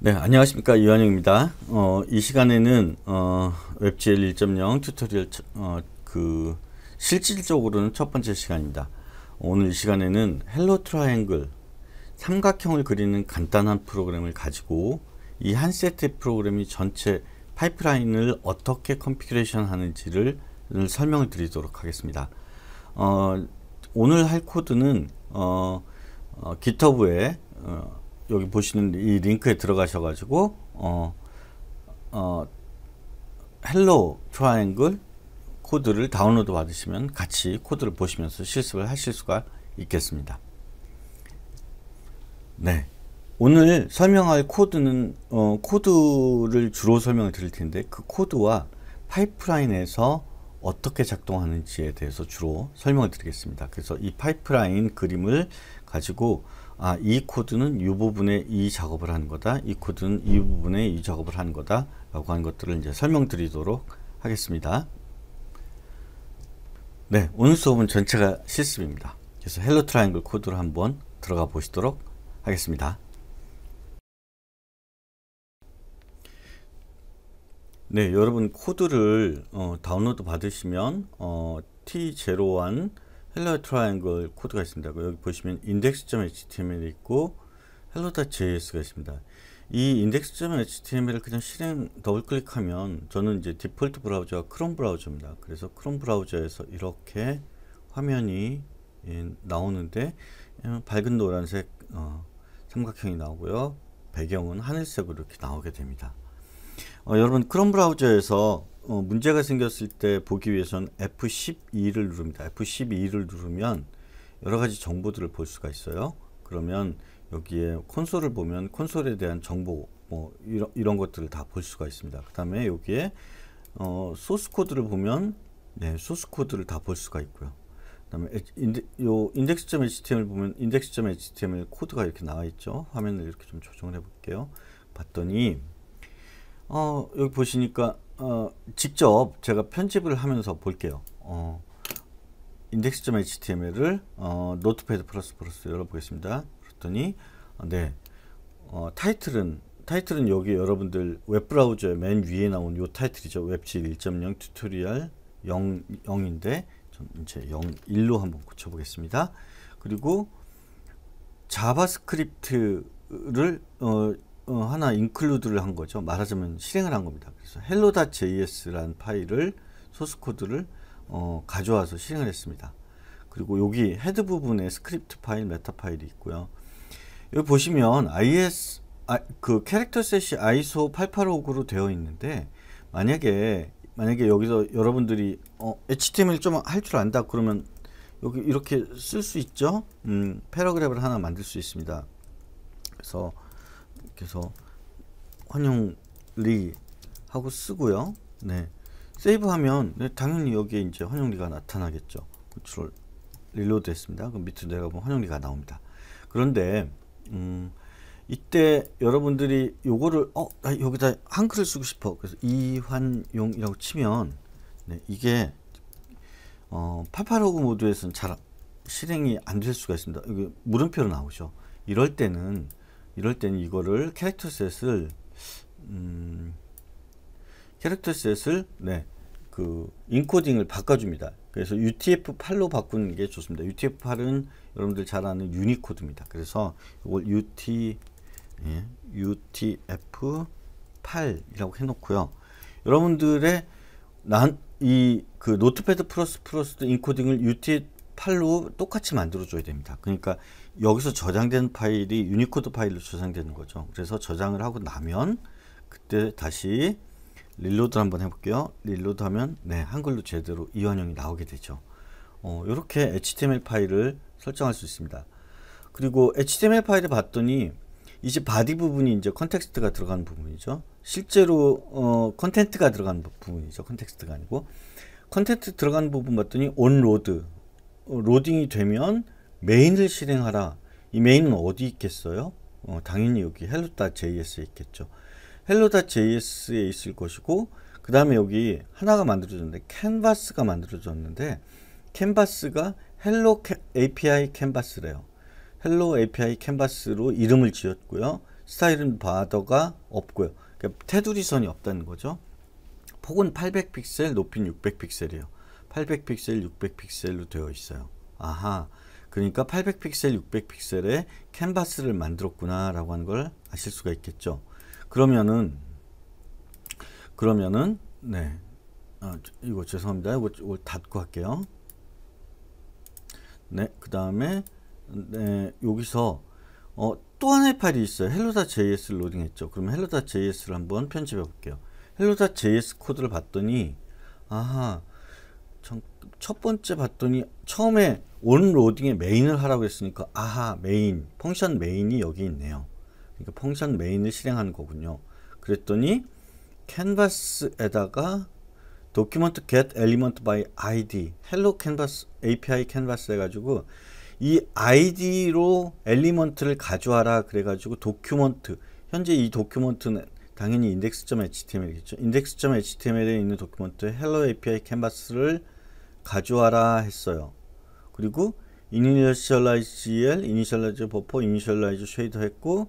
네, 안녕하십니까. 유한영입니다. 어, 이 시간에는 어, 웹GL 1.0 튜토리얼 어, 그 실질적으로는 첫 번째 시간입니다. 오늘 이 시간에는 헬로 트라이앵글 삼각형을 그리는 간단한 프로그램을 가지고 이 한 세트 프로그램이 전체 파이프라인을 어떻게 컨피그레이션 하는지를 설명을 드리도록 하겠습니다. 어, 오늘 할 코드는 어, 어, GitHub에 어, 여기 보시는 이 링크에 들어가셔가지고 어, 어, Hello t r 코드를 다운로드 받으시면 같이 코드를 보시면서 실습을 하실 수가 있겠습니다. 네. 오늘 설명할 코드는 어, 코드를 주로 설명을 드릴 텐데 그 코드와 파이프라인에서 어떻게 작동하는지에 대해서 주로 설명을 드리겠습니다. 그래서 이 파이프라인 그림을 가지고 아, 이 코드는 이 부분에 이 작업을 하는 거다. 이 코드는 이 부분에 이 작업을 하는 거다. 라고 하는 것들을 이제 설명드리도록 하겠습니다. 네, 오늘 수업은 전체가 실습입니다. 그래서 헬로 트라이앵글 코드로 한번 들어가 보시도록 하겠습니다. 네, 여러분 코드를 어, 다운로드 받으시면 어, T01 헬로 트라이앵글 코드가 있습니다. 여기 보시면 i n d e x h t m l 있고 hello.js가 있습니다. 이 index.html을 그냥 실행 더블 클릭하면 저는 이제 디폴트 브라우저가 크롬 브라우저입니다. 그래서 크롬 브라우저에서 이렇게 화면이 예, 나오는데 예, 밝은 노란색 어, 삼각형이 나오고요. 배경은 하늘색으로 이렇게 나오게 됩니다. 어, 여러분 크롬 브라우저에서 어, 문제가 생겼을 때 보기 위해서는 F12를 누릅니다. F12를 누르면 여러 가지 정보들을 볼 수가 있어요. 그러면 여기에 콘솔을 보면 콘솔에 대한 정보 뭐 이런, 이런 것들을 다 볼 수가 있습니다. 그 다음에 여기에 어, 소스 코드를 보면 네, 소스 코드를 다 볼 수가 있고요. 그다음에 인덱스점 n d e x h t m l 보면 인덱스점 x h t m l 코드가 이렇게 나와 있죠. 화면을 이렇게 좀 조정을 해 볼게요. 봤더니 어, 여기 보시니까 어, 직접 제가 편집을 하면서 볼게요. 어, i n d h t m l 을 어, 노트패드 플러스 플러스 열어보겠습니다. 그랬더니 어, 네 어, 타이틀은 타이틀은 여기 여러분들 웹브라우저의 맨 위에 나온 요 타이틀이죠. 웹질 1.0 튜토리얼 0, 0인데 좀 이제 0, 1로 한번 고쳐보겠습니다. 그리고 자바스크립트를 어, 어, 하나 인클루드를 한 거죠. 말하자면 실행을 한 겁니다. 그래서 hello.js라는 파일을 소스 코드를 어, 가져와서 실행을 했습니다. 그리고 여기 헤드 부분에 스크립트 파일, 메타 파일이 있고요. 여기 보시면 IS 아, 그 캐릭터 셋이 ISO 8859로 되어 있는데 만약에 만약에 여기서 여러분들이 어, HTML 좀 할 줄 안다 그러면 여기 이렇게 쓸 수 있죠. 음, 패러그래프 하나 만들 수 있습니다. 그래서 그래서 환영리 하고 쓰고요. 네. 세이브하면 네, 당연히 여기에 이제 환영리가 나타나겠죠. 컨트롤 릴로드 했습니다. 그럼 밑으로 내려가면 환영리가 나옵니다. 그런데 음, 이때 여러분들이 요거를 어 여기다 한글을 쓰고 싶어 그래서 이환용이라고 치면 네, 이게 어, 8859 모드에서는 잘 실행이 안 될 수가 있습니다. 이게 물음표로 나오죠. 이럴 때는 이럴 땐 이거를 캐릭터 셋을 음, 캐릭터 셋을 네, 그 인코딩을 바꿔줍니다. 그래서 UTF-8로 바꾸는 게 좋습니다. UTF-8은 여러분들 잘 아는 유니코드입니다. 그래서 이걸 UT, 예, UTF-8이라고 해놓고요. 여러분들의 난이그 노트패드 플러스 플러스 인코딩을 UTF-8로 똑같이 만들어줘야 됩니다. 그러니까 여기서 저장된 파일이 유니코드 파일로 저장되는 거죠. 그래서 저장을 하고 나면 그때 다시 릴로드 한번 해볼게요. 릴로드 하면 네 한글로 제대로 이완형이 나오게 되죠. 어, 이렇게 HTML 파일을 설정할 수 있습니다. 그리고 HTML 파일을 봤더니 이제 바디 부분이 이제 컨텍스트가 들어가는 부분이죠. 실제로 어, 컨텐트가 들어가는 부분이죠. 컨텍스트가 아니고 컨텐트 들어가는 부분 봤더니 온로드 로딩이 어, 되면 메인을 실행하라. 이 메인은 어디 있겠어요? 어, 당연히 여기 hello.js에 있겠죠. hello.js에 있을 것이고 그 다음에 여기 하나가 만들어졌는데 캔버스가 만들어졌는데 캔버스가 hello API 캔버스래요. hello API 캔버스로 이름을 지었고요. 스타일은 바더가 없고요. 그러니까 테두리선이 없다는 거죠. 폭은 800픽셀, 높이는 600픽셀이에요. 800픽셀, 600픽셀로 되어 있어요. 아하. 그러니까 800픽셀, 600픽셀의 캔버스를 만들었구나라고 하는 걸 아실 수가 있겠죠. 그러면은 그러면은 네. 아, 이거 죄송합니다. 이거, 이거 닫고 할게요. 네, 그 다음에 네, 여기서 어, 또 하나의 파일이 있어요. hello.js를 로딩했죠. 그럼면 hello.js를 한번 편집해 볼게요. hello.js 코드를 봤더니 아하 첫 번째 봤더니 처음에 온로딩에 메인을 하라고 했으니까 아하 메인 펑션 메인이 여기 있네요 그러니까 펑션 메인을 실행하는 거군요 그랬더니 캔버스에다가 document get element by id hello canvas api canvas 해가지고 이 id로 엘리먼트를 가져와라 그래가지고 도큐먼트 현재 이 도큐먼트는 당연히 index.html이겠죠 index.html에 있는 도큐먼트 hello api canvas를 가져와라 했어요. 그리고 initializeCL, initialize 버퍼, initialize 쉐이더 했고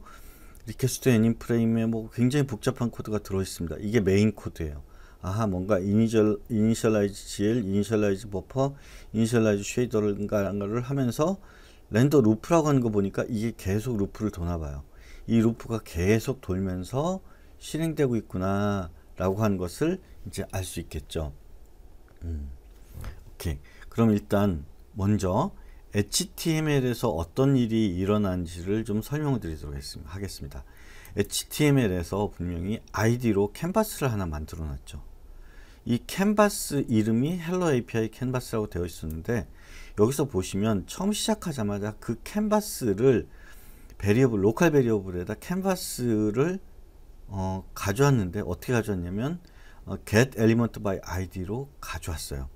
리퀘스트 애닌 프레임에 뭐 굉장히 복잡한 코드가 들어있습니다. 이게 메인 코드예요. 아하 뭔가 이니셜 이니셜라이즈 GL, 이니셜라이즈 버퍼, 이니셜라이즈 쉐이더를가를 하면서 렌더 루프라고 하는 거 보니까 이게 계속 루프를 도나 봐요. 이 루프가 계속 돌면서 실행되고 있구나 라고 하는 것을 이제 알 수 있겠죠. 음. 오케이. 그럼 일단 먼저 HTML에서 어떤 일이 일어난지를 좀 설명을 드리도록 하겠습니다. HTML에서 분명히 ID로 캔버스를 하나 만들어 놨죠. 이 캔버스 이름이 헬로 API 캔버스라고 되어 있었는데 여기서 보시면 처음 시작하자마자 그 캔버스를 베리어블 로컬 베리어블에다 캔버스를 어, 가져왔는데 어떻게 가져왔냐면 어, get element by id로 가져왔어요.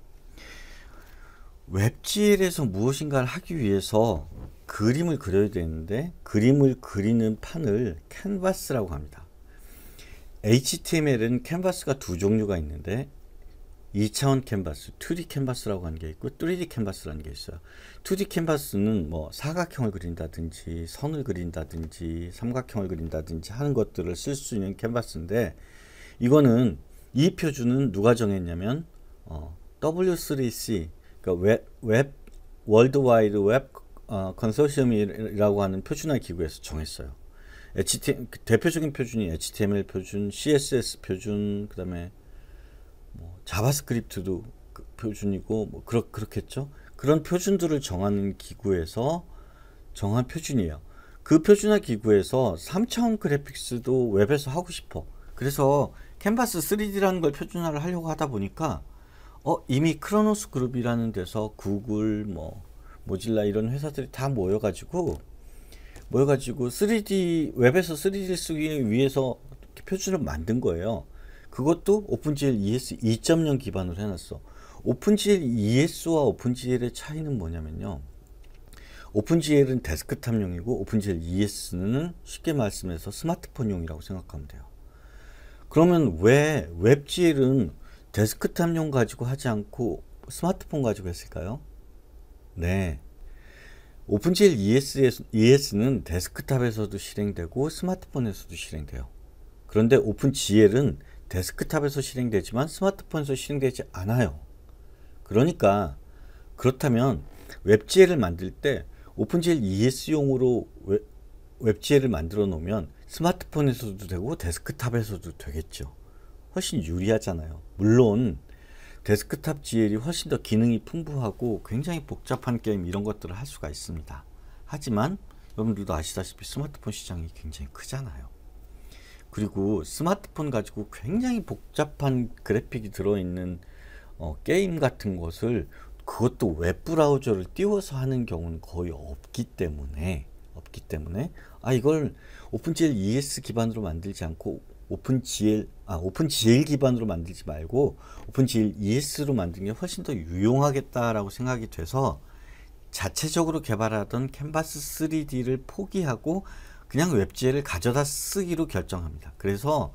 웹질에서 무엇인가를 하기 위해서 그림을 그려야 되는데 그림을 그리는 판을 캔버스라고 합니다. HTML은 캔버스가 두 종류가 있는데 2차원 캔버스, 2D 캔버스라고 하는 게 있고 3D 캔버스라는 게 있어요. 2D 캔버스는 뭐 사각형을 그린다든지 선을 그린다든지 삼각형을 그린다든지 하는 것들을 쓸 수 있는 캔버스인데 이거는 이 표준은 누가 정했냐면 어, W3C 그러니까 웹, 웹 월드와이드 웹 어, 컨소시엄이라고 하는 표준화 기구에서 정했어요. HTML, 대표적인 표준이 HTML 표준, CSS 표준, 그다음에 뭐 자바스크립트도 그 표준이고 뭐 그렇 그렇겠죠. 그런 표준들을 정하는 기구에서 정한 표준이에요. 그 표준화 기구에서 3차원 그래픽스도 웹에서 하고 싶어. 그래서 캔버스 3D라는 걸 표준화를 하려고 하다 보니까 어, 이미 크로노스 그룹이라는 데서 구글, 뭐, 모질라 이런 회사들이 다 모여가지고, 모여가지고 3D, 웹에서 3 d 쓰기 위해서 표준을 만든 거예요. 그것도 오픈GL ES 2.0 기반으로 해놨어. 오픈GL ES와 오픈GL의 차이는 뭐냐면요. 오픈GL은 데스크탑용이고 오픈GL ES는 쉽게 말씀해서 스마트폰용이라고 생각하면 돼요. 그러면 왜 웹GL은 데스크탑용 가지고 하지 않고 스마트폰 가지고 했을까요? 네. 오픈젤 ES는 e 데스크탑에서도 실행되고 스마트폰에서도 실행돼요. 그런데 오픈GL은 데스크탑에서 실행되지만 스마트폰에서 실행되지 않아요. 그러니까 그렇다면 웹GL을 만들 때오픈젤 ES용으로 웹, 웹GL을 만들어 놓으면 스마트폰에서도 되고 데스크탑에서도 되겠죠. 훨씬 유리하잖아요. 물론 데스크탑 GL이 훨씬 더 기능이 풍부하고 굉장히 복잡한 게임 이런 것들을 할 수가 있습니다. 하지만 여러분들도 아시다시피 스마트폰 시장이 굉장히 크잖아요. 그리고 스마트폰 가지고 굉장히 복잡한 그래픽이 들어있는 어, 게임 같은 것을 그것도 웹 브라우저를 띄워서 하는 경우는 거의 없기 때문에 없기 때문에 아 이걸 오픈젤 ES 기반으로 만들지 않고 오픈 GL 아 오픈 GL 기반으로 만들지 말고 오픈 GL ES로 만든게 훨씬 더 유용하겠다라고 생각이 돼서 자체적으로 개발하던 캔버스 3D를 포기하고 그냥 웹GL을 가져다 쓰기로 결정합니다. 그래서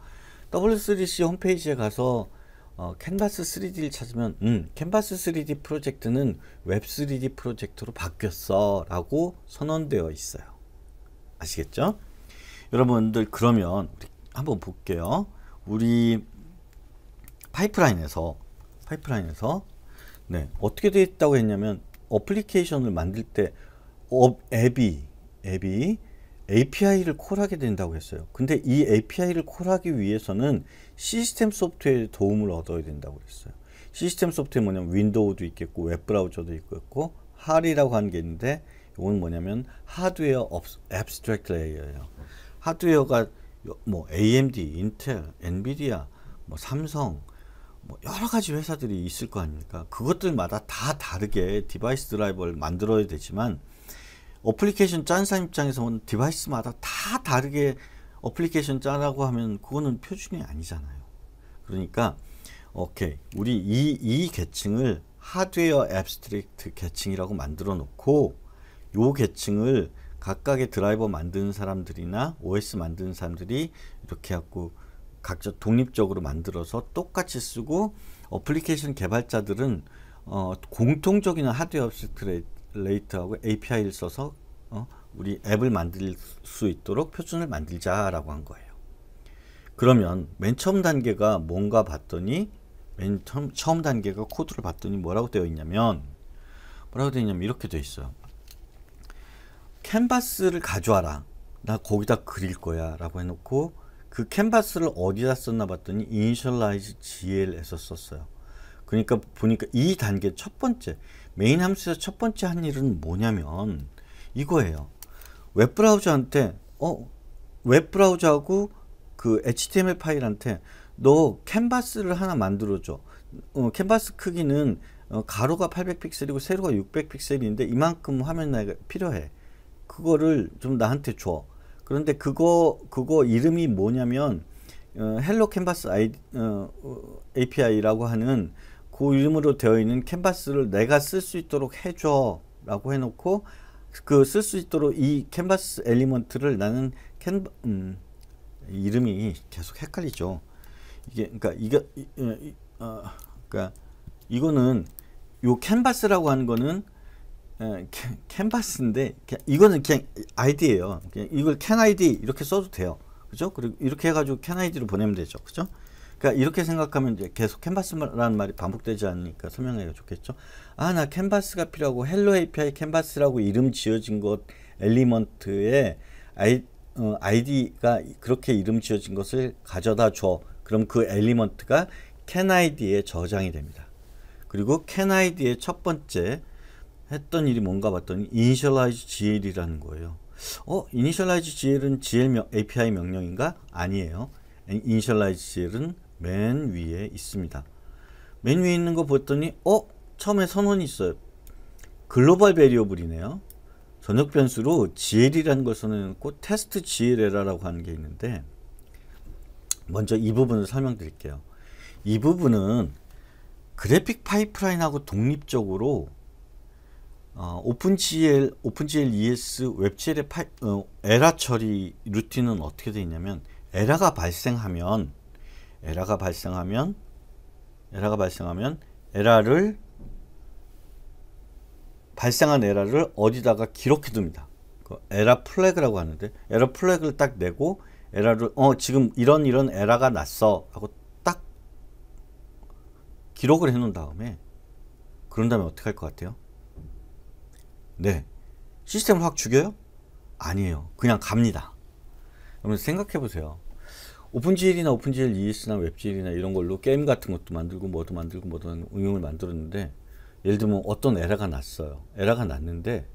W3C 홈페이지에 가서 어, 캔버스 3D를 찾으면 음, 캔버스 3D 프로젝트는 웹 3D 프로젝트로 바뀌었어 라고 선언되어 있어요. 아시겠죠? 여러분들 그러면 우리 한번 볼게요. 우리 파이프라인에서 파이프라인에서 네 어떻게 되어 있다고 했냐면 어플리케이션을 만들 때 어, 앱이 앱이 API를 콜하게 된다고 했어요. 근데 이 API를 콜하기 위해서는 시스템 소프트웨어의 도움을 얻어야 된다고 했어요. 시스템 소프트웨어 뭐냐면 윈도우도 있겠고 웹브라우저도 있겠고 할이라고 하는 게 있는데 이건 뭐냐면 하드웨어 앱스트랙트 레이어예요. 하드웨어가 뭐 AMD, 인텔, 엔비디아, 뭐 삼성 뭐 여러 가지 회사들이 있을 거 아닙니까? 그것들마다 다 다르게 디바이스 드라이버를 만들어야 되지만 어플리케이션 짠 사람 입장에서 보면 디바이스마다 다 다르게 어플리케이션 짜라고 하면 그거는 표준이 아니잖아요. 그러니까 오케이 우리 이 이 계층을 하드웨어 앱스트랙트 계층이라고 만들어 놓고 요 계층을 각각의 드라이버 만드는 사람들이나 OS 만드는 사람들이 이렇게 갖고 각자 독립적으로 만들어서 똑같이 쓰고 어플리케이션 개발자들은 어, 공통적인 하드웨어 업스트레이트하고 API를 써서 어, 우리 앱을 만들 수 있도록 표준을 만들자라고 한 거예요. 그러면 맨 처음 단계가 뭔가 봤더니 맨 처음, 처음 단계가 코드를 봤더니 뭐라고 되어 있냐면 뭐라고 되어 있냐면 이렇게 되어 있어요. 캔버스를 가져와라. 나 거기다 그릴 거야. 라고 해놓고 그 캔버스를 어디다 썼나 봤더니 initialize gl에서 썼어요. 그러니까 보니까 이 단계 첫 번째 메인 함수에서 첫 번째 한 일은 뭐냐면 이거예요. 웹브라우저한테 어 웹브라우저하고 그 HTML 파일한테 너 캔버스를 하나 만들어줘. 어, 캔버스 크기는 어, 가로가 800픽셀이고 세로가 600픽셀인데 이만큼 화면 나이가 필요해. 그거를 좀 나한테 줘. 그런데 그거 그거 이름이 뭐냐면 어, 헬로 캔버스 아이, 어, 어 API라고 하는 그 이름으로 되어 있는 캔버스를 내가 쓸 수 있도록 해줘라고 해놓고 그 쓸 수 있도록 이 캔버스 엘리먼트를 나는 캔 음, 이름이 계속 헷갈리죠. 이게 그러니까 이게 이, 어, 이, 어, 그러니까 이거는 요 캔버스라고 하는 거는 예, 캔버스인데 이거는 그냥 아이디예요. 그냥 이걸 캔 아이디 이렇게 써도 돼요. 그죠? 그리고 이렇게 해가지고 캔 아이디로 보내면 되죠. 그죠? 그러니까 이렇게 생각하면 이제 계속 캔버스라는 말이 반복되지 않으니까 설명하기가 좋겠죠. 아, 나 캔버스가 필요하고 헬로 API 캔버스라고 이름 지어진 것 엘리먼트에 아이, 어, 아이디가 그렇게 이름 지어진 것을 가져다 줘. 그럼 그 엘리먼트가 캔 아이디에 저장이 됩니다. 그리고 캔 아이디의 첫 번째 했던 일이 뭔가 봤더니 initialize gl이라는 거예요. 어? initialize gl은 gl 명, API 명령인가? 아니에요. initialize gl은 맨 위에 있습니다. 맨 위에 있는 거 봤더니 어? 처음에 선언이 있어요. 글로벌 베리어블이네요. 전역 변수로 gl이라는 걸 선언했고 테스트 gl라고 하는 게 있는데 먼저 이 부분을 설명드릴게요. 이 부분은 그래픽 파이프라인하고 독립적으로 어, OpenGL, OpenGL ES 웹젤의파 어, 에라 처리 루틴은 어떻게 되어 있냐면 에라가 발생하면 에라가 발생하면 에라가 발생하면 에라를 발생한 에라를 어디다가 기록해 둡니다. 그 에라 플래그라고 하는데 에라 플래그를 딱 내고 에라를 어 지금 이런 이런 에라가 났어 하고 딱 기록을 해 놓은 다음에 그런 다음에 어떻게 할 것 같아요? 네. 시스템을 확 죽여요? 아니에요. 그냥 갑니다. 여러분 생각해 보세요. 오픈GL이나 오픈GL ES나 웹GL이나 이런 걸로 게임 같은 것도 만들고 뭐도 만들고 뭐도 응용을 만들었는데 예를 들면 어떤 에러가 났어요. 에러가 났는데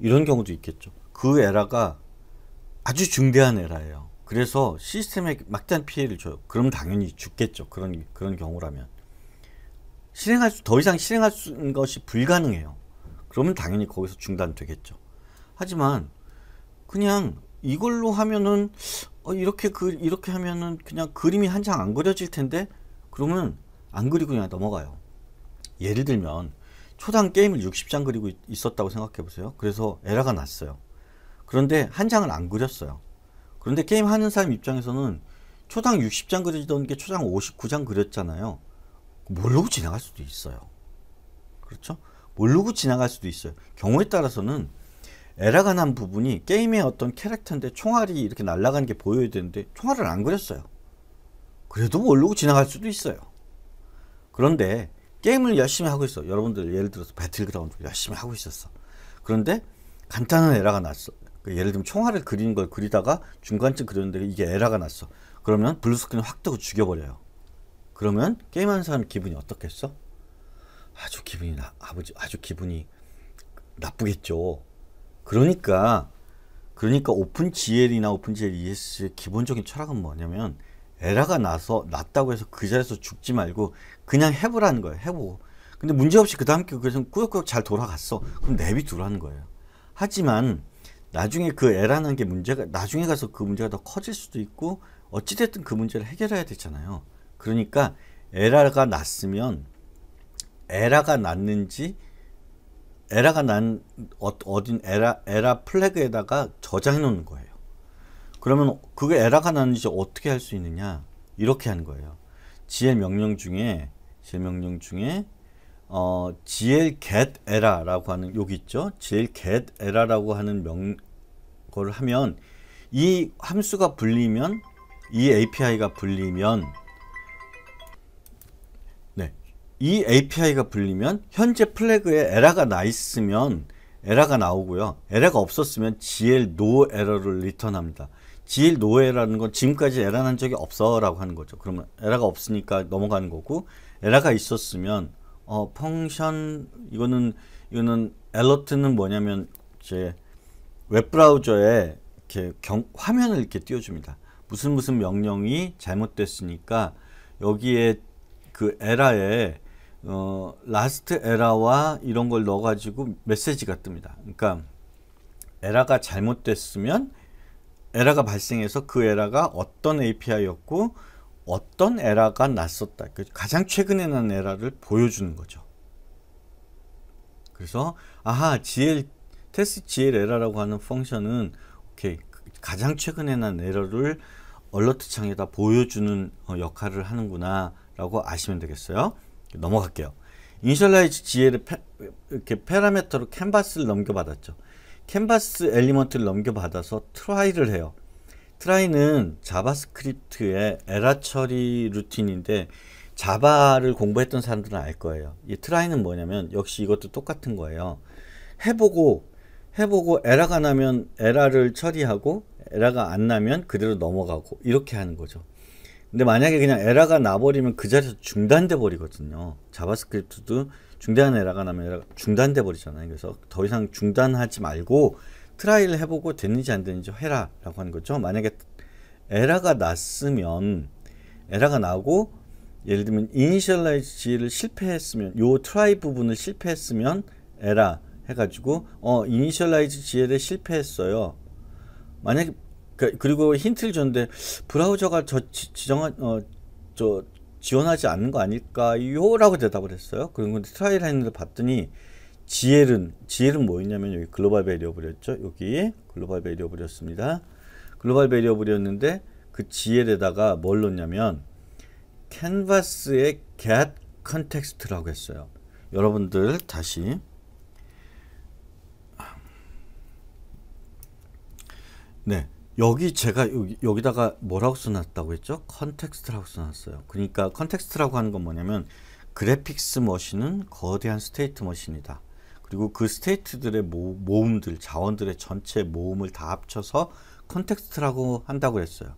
이런 경우도 있겠죠. 그 에러가 아주 중대한 에러예요. 그래서 시스템에 막대한 피해를 줘요. 그럼 당연히 죽겠죠. 그런 그런 경우라면 실행할 수더 이상 실행할 수 있는 것이 불가능해요. 그러면 당연히 거기서 중단되겠죠. 하지만 그냥 이걸로 하면은 어, 이렇게 그 이렇게 하면은 그냥 그림이 한 장 안 그려질 텐데 그러면 안 그리고 그냥 넘어가요. 예를 들면 초당 게임을 60장 그리고 있었다고 생각해 보세요. 그래서 에러가 났어요. 그런데 한 장을 안 그렸어요. 그런데 게임 하는 사람 입장에서는 초당 60장 그리던 게 초당 59장 그렸잖아요. 모르고 지나갈 수도 있어요. 그렇죠? 모르고 지나갈 수도 있어요. 경우에 따라서는 에라가 난 부분이 게임의 어떤 캐릭터인데 총알이 이렇게 날아가는 게 보여야 되는데 총알을 안 그렸어요. 그래도 모르고 지나갈 수도 있어요. 그런데 게임을 열심히 하고 있어. 여러분들 예를 들어서 배틀그라운드 열심히 하고 있었어. 그런데 간단한 에라가 났어. 그 예를 들면 총알을 그리는 걸 그리다가 중간쯤 그렸는데 이게 에라가 났어. 그러면 블루스킨린확 뜨고 죽여버려요. 그러면 게임하는 사람 기분이 어떻겠어? 아주 기분이 나, 아버지 아주 기분이 나쁘겠죠. 그러니까 그러니까 오픈 GL이나 오픈 GL ES의 기본적인 철학은 뭐냐면 에라가 나서 났다고 해서 그 자리에서 죽지 말고 그냥 해보라는 거예요. 해보고. 근데 문제없이 그 다음 게 그래서 꾸역꾸역 잘 돌아갔어. 그럼 내비두라는 거예요. 하지만 나중에 그 에라는 게 문제가 나중에 가서 그 문제가 더 커질 수도 있고 어찌됐든 그 문제를 해결해야 되잖아요. 그러니까 에라가 났으면 에라가 났는지 에라가 난 어, 딘 에라 에라 플래그에다가 저장해 놓는 거예요. 그러면 그게 에라가 났는지 어떻게 할 수 있느냐? 이렇게 한 거예요. GL 명령 중에 GL 명령 중에 어, GL get error라고 하는 여기 있죠. GL get error라고 하는 명 거를 하면 이 함수가 불리면 이 API가 불리면 이 API가 불리면 현재 플래그에 에러가 나 있으면 에러가 나오고요. 에러가 없었으면 gl no error를 리턴합니다. gl no error라는 건 지금까지 에러 난 적이 없어라고 하는 거죠. 그러면 에러가 없으니까 넘어가는 거고 에러가 있었으면 어 펑션 이거는 이거는 엘러트는 뭐냐면 이제 웹 브라우저에 이렇게 경, 화면을 이렇게 띄워줍니다. 무슨 무슨 명령이 잘못됐으니까 여기에 그 에라에 어, 라스트 에라와 이런 걸 넣어가지고 메시지가 뜹니다. 그러니까 에라가 잘못됐으면 에라가 발생해서 그 에라가 어떤 API였고 어떤 에라가 났었다. 그 가장 최근에 난 에라를 보여주는 거죠. 그래서 아하 GL 테스 GL 에러라고 하는 펑션은 오케이 가장 최근에 난 에러를 얼러트 창에다 보여주는 어, 역할을 하는구나라고 아시면 되겠어요. 넘어갈게요. 이니셜라이즈 지혜를 페, 이렇게 파라메터로 캔버스를 넘겨받았죠. 캔버스 엘리먼트를 넘겨받아서 트라이를 해요. 트라이는 자바스크립트의 에라 처리 루틴인데 자바를 공부했던 사람들은 알 거예요. 이 트라이는 뭐냐면 역시 이것도 똑같은 거예요. 해보고 해보고 에라가 나면 에라를 처리하고 에라가 안 나면 그대로 넘어가고 이렇게 하는 거죠. 근데 만약에 그냥 에러가 나버리면 그 자리에서 중단돼 버리거든요. 자바스크립트도 중단 에러가 나면 에러가 중단돼 버리잖아요. 그래서 더 이상 중단하지 말고 트라이를 해보고 되는지 안 되는지 해라라고 하는 거죠. 만약에 에러가 났으면 에러가 나고 예를 들면 이니셜라이즈를 실패했으면 요 트라이 부분을 실패했으면 에러 해가지고 어 이니셜라이즈 지엘에 실패했어요. 만약에 그, 그리고 힌트를 줬는데 브라우저가 저 지, 정한 어저 지원하지 않는 거 아닐까요?라고 대답을 했어요. 그런 건데 트라이를 했는데 봤더니 지엘은 지엘은 뭐였냐면 여기 글로벌 베리어블이었죠. 여기 글로벌 베리어블이었습니다. 글로벌 베리어블이었는데 그 지엘에다가 뭘 넣냐면 캔버스의 get 컨텍스트라고 했어요. 여러분들 다시 네. 여기 제가 여기, 다가 뭐라고 써놨다고 했죠? 컨텍스트라고 써놨어요. 그러니까 컨텍스트라고 하는 건 뭐냐면 그래픽스 머신은 거대한 스테이트 머신이다. 그리고 그 스테이트들의 모, 음들 자원들의 전체 모음을 다 합쳐서 컨텍스트라고 한다고 했어요.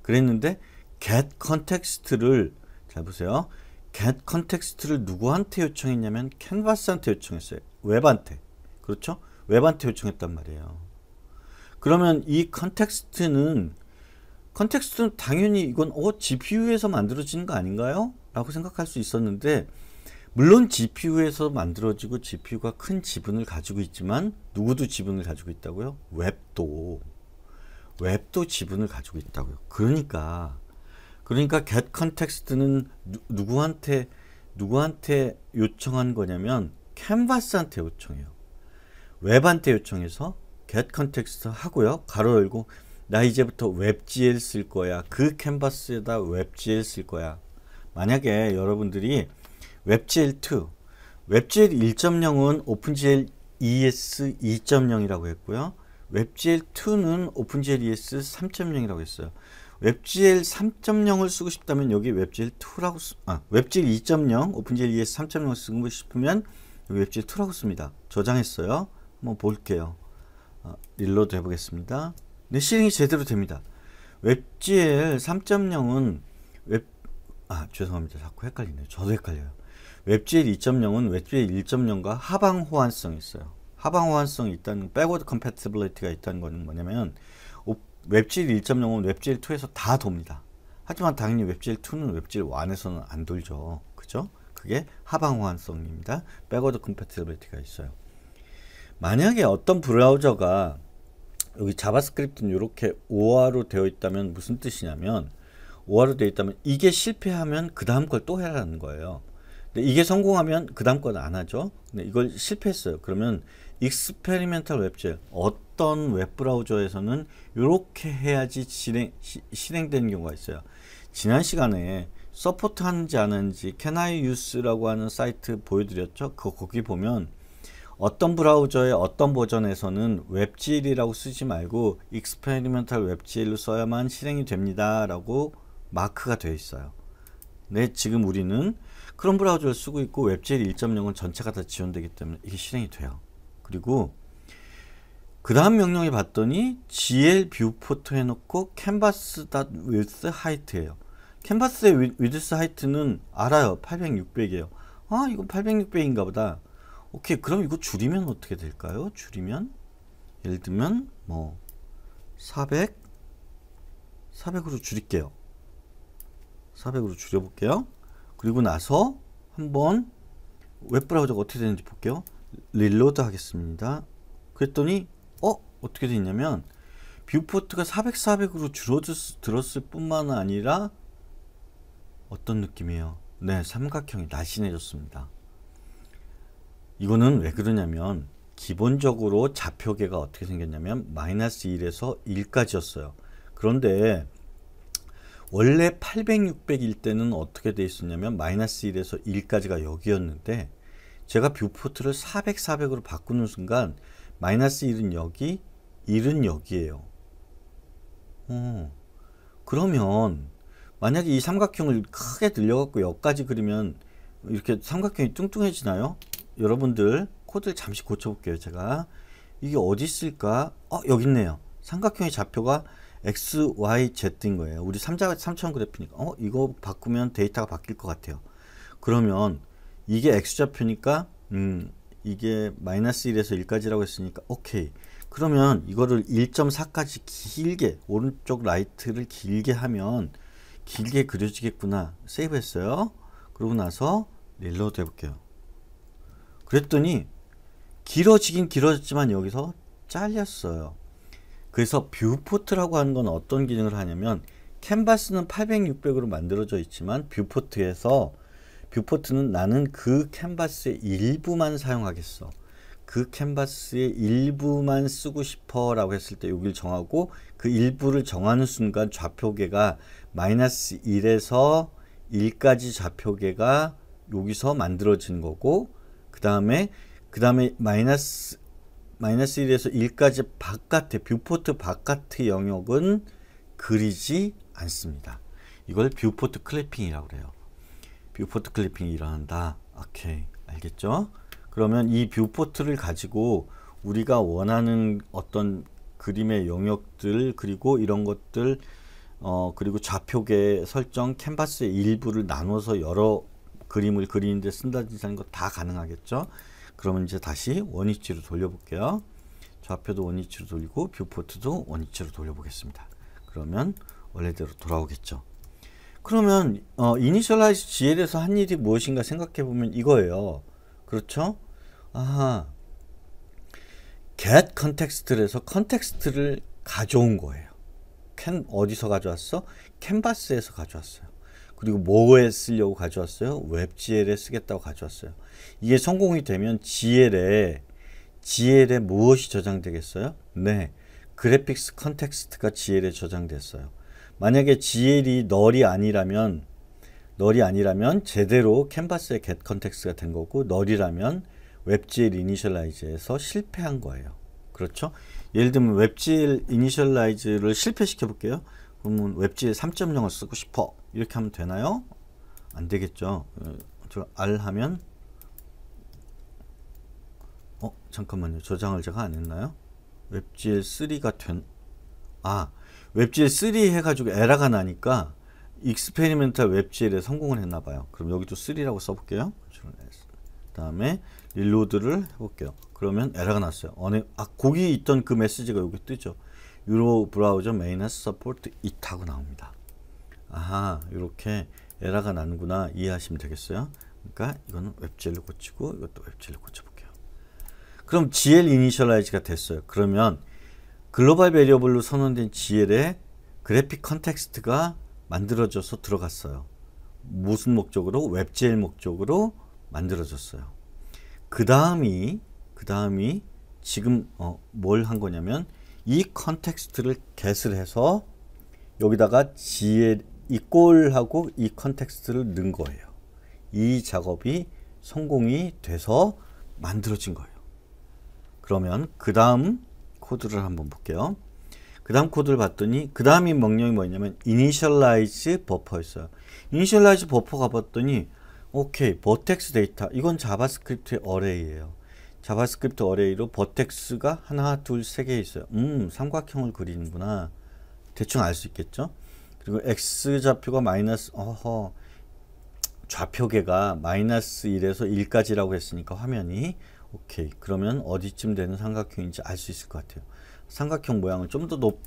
그랬는데 get 컨텍스트를 잘 보세요. get 컨텍스트를 누구한테 요청했냐면 캔버스한테 요청했어요. 웹한테. 그렇죠? 웹한테 요청했단 말이에요. 그러면 이 컨텍스트는 컨텍스트는 당연히 이건 어 GPU에서 만들어지는 거 아닌가요? 라고 생각할 수 있었는데 물론 GPU에서 만들어지고 GPU가 큰 지분을 가지고 있지만 누구도 지분을 가지고 있다고요? 웹도 웹도 지분을 가지고 있다고요. 그러니까 그러니까 get 컨텍스트는 누구한테 누구한테 요청한 거냐면 캔버스한테 요청해요. 웹한테 요청해서 get 컨텍스트 하고요. 가로 열고 나 이제부터 웹GL 쓸 거야. 그 캔버스에다 웹GL 쓸 거야. 만약에 여러분들이 웹GL2, 웹GL 1.0은 오픈GL ES 2.0이라고 했고요. 웹GL2는 오픈GL ES 3.0이라고 했어요. 웹GL 3.0을 쓰고 싶다면 여기 웹GL 2라고 쓰, 아, 웹GL 2.0, 오픈GL ES 3.0을 쓰고 싶으면 여기 웹GL 2라고 씁니다. 저장했어요. 한번 볼게요. 일로도 아, 해보겠습니다. 네, 실행이 제대로 됩니다. 웹GL 3.0은 웹, 아, 죄송합니다. 자꾸 헷갈리네요. 저도 헷갈려요. 웹GL 2.0은 웹GL 1.0과 하방 호환성이 있어요. 하방 호환성이 있다는, 백워드 컴패티블리티가 있다는 거는 뭐냐면, 웹GL 1.0은 웹GL 2에서 다 돕니다. 하지만 당연히 웹GL 2는 웹GL 1에서는 안 돌죠. 그죠? 그게 하방 호환성입니다. 백워드 컴패티블리티가 있어요. 만약에 어떤 브라우저가 여기 자바스크립트는 이렇게 오화로 되어 있다면 무슨 뜻이냐면 오화로 되어 있다면 이게 실패하면 그 다음 걸 또 해라는 거예요. 근데 이게 성공하면 그 다음 건 안 하죠. 근데 이걸 실패했어요. 그러면 익스페리멘탈 웹젤 어떤 웹 브라우저에서는 이렇게 해야지 진행, 시, 실행되는 경우가 있어요. 지난 시간에 서포트 하는지 안 하는지 can I use라고 하는 사이트 보여드렸죠. 그 거기 보면 어떤 브라우저의 어떤 버전에서는 웹질이라고 쓰지 말고 익스페리멘탈 웹질로 써야만 실행이 됩니다 라고 마크가 되어 있어요 네 지금 우리는 크롬 브라우저를 쓰고 있고 웹질 1.0은 전체가 다 지원되기 때문에 이게 실행이 돼요 그리고 그 다음 명령에 봤더니 gl v i e w p o 해놓고 canvas width height예요 캔버스의 위드스 하이트는 알아요 800, 600이에요 아 이건 800, 600인가 보다 오케이 그럼 이거 줄이면 어떻게 될까요? 줄이면 예를 들면 뭐 400, 400으로 줄일게요. 400으로 줄여볼게요. 그리고 나서 한번 웹브라우저가 어떻게 되는지 볼게요. 릴로드 하겠습니다. 그랬더니 어? 어떻게 되냐면 뷰포트가 400, 400으로 줄어들었을 뿐만 아니라 어떤 느낌이에요? 네, 삼각형이 날씬해졌습니다. 이거는 왜 그러냐면 기본적으로 좌표계가 어떻게 생겼냐면 마이너스 1에서 1까지였어요. 그런데 원래 800, 600일 때는 어떻게 돼 있었냐면 마이너스 1에서 1까지가 여기였는데 제가 뷰포트를 400, 400으로 바꾸는 순간 마이너스 1은 여기, 1은 여기예요. 어, 그러면 만약에 이 삼각형을 크게 늘려갖고 여기까지 그리면 이렇게 삼각형이 뚱뚱해지나요? 여러분들 코드를 잠시 고쳐볼게요. 제가 이게 어디 있을까? 어 여기 있네요. 삼각형의 좌표가 x, y, z인 거예요. 우리 3자, 3차원 그래프니까 어 이거 바꾸면 데이터가 바뀔 것 같아요. 그러면 이게 x좌표니까 음 이게 마이너스 1에서 1까지라고 했으니까 오케이. 그러면 이거를 1.4까지 길게 오른쪽 라이트를 길게 하면 길게 그려지겠구나 세이브 했어요 그러고 나서 릴로드 해볼게요 그랬더니 길어지긴 길어졌지만 여기서 잘렸어요. 그래서 뷰포트라고 하는 건 어떤 기능을 하냐면 캔버스는 800, 600으로 만들어져 있지만 뷰포트에서 뷰포트는 나는 그 캔버스의 일부만 사용하겠어. 그 캔버스의 일부만 쓰고 싶어 라고 했을 때 여기를 정하고 그 일부를 정하는 순간 좌표계가 마이너스 1에서 1까지 좌표계가 여기서 만들어진 거고 그다음에 그다음에 마이너스 마이너스 1에서 1까지 바깥에 뷰포트 바깥의 영역은 그리지 않습니다. 이걸 뷰포트 클래핑이라고 그래요. 뷰포트 클래핑이 일어난다. 오케이. 알겠죠? 그러면 이 뷰포트를 가지고 우리가 원하는 어떤 그림의 영역들 그리고 이런 것들 어, 그리고 좌표계 설정 캔버스의 일부를 나눠서 여러 그림을 그리는데 쓴다든지 하는 거 다 가능하겠죠. 그러면 이제 다시 원위치로 돌려볼게요. 좌표도 원위치로 돌리고 뷰포트도 원위치로 돌려보겠습니다. 그러면 원래대로 돌아오겠죠. 그러면 어, 이니셜라이즈 GL에서 한 일이 무엇인가 생각해보면 이거예요. 그렇죠? 아하. get 컨텍스트에서 컨텍스트를 가져온 거예요. 캔 어디서 가져왔어? 캔버스에서 가져왔어요. 그리고 뭐에 쓰려고 가져왔어요? 웹GL에 쓰겠다고 가져왔어요. 이게 성공이 되면 GL에 GL에 무엇이 저장되겠어요? 네. 그래픽스 컨텍스트가 GL에 저장됐어요. 만약에 GL이 널이 아니라면 널이 아니라면 제대로 캔버스의 get 컨텍스트가 된 거고 널이라면 웹GL 이니셜라이즈에서 실패한 거예요. 그렇죠? 예를 들면 웹GL 이니셜라이즈를 실패시켜 볼게요. 그러면 웹GL 3.0을 쓰고 싶어. 이렇게 하면 되나요? 안 되겠죠. 제 예, R 하면 어 잠깐만요. 저장을 제가 안 했나요? 웹GL3가 된 아, 웹GL3 해가지고 에러가 나니까 익스페리멘탈 웹GL에 성공을 했나봐요. 그럼 여기도 3라고 써볼게요. 다음에 릴로드를 해볼게요. 그러면 에러가 났어요. 어느 아 거기 있던 그 메시지가 여기 뜨죠. 유로 브라우저 메인서포트 이타고 나옵니다. 아하 이렇게 에러가 나는구나 이해하시면 되겠어요. 그러니까 이거 웹젤로 고치고 이것도 웹젤로 고쳐볼게요. 그럼 GL 이니셜라이즈가 됐어요. 그러면 글로벌 베리어블로 선언된 GL의 그래픽 컨텍스트가 만들어져서 들어갔어요. 무슨 목적으로? 웹젤 목적으로 만들어졌어요. 그 다음이 그 다음이 지금 어, 뭘 한 거냐면 이 컨텍스트를 get을 해서 여기다가 GL, 이 골하고 이 컨텍스트를 넣은 거예요. 이 작업이 성공이 돼서 만들어진 거예요. 그러면 그 다음 코드를 한번 볼게요. 그 다음 코드를 봤더니 그 다음이 명령이 뭐냐면 initialize 버퍼였어요. initialize 버퍼 가봤더니 오케이 버텍스 데이터 이건 자바스크립트의 어레이예요. 자바스크립트 어레이로 버텍스가 하나 둘세 개 있어요. 음 삼각형을 그리는구나 대충 알 수 있겠죠? 그리고 x 좌표가 마이너스 어허 좌표계가 마이너스 1에서 1까지라고 했으니까 화면이 오케이 그러면 어디쯤 되는 삼각형인지 알 수 있을 것 같아요. 삼각형 모양을 좀 더높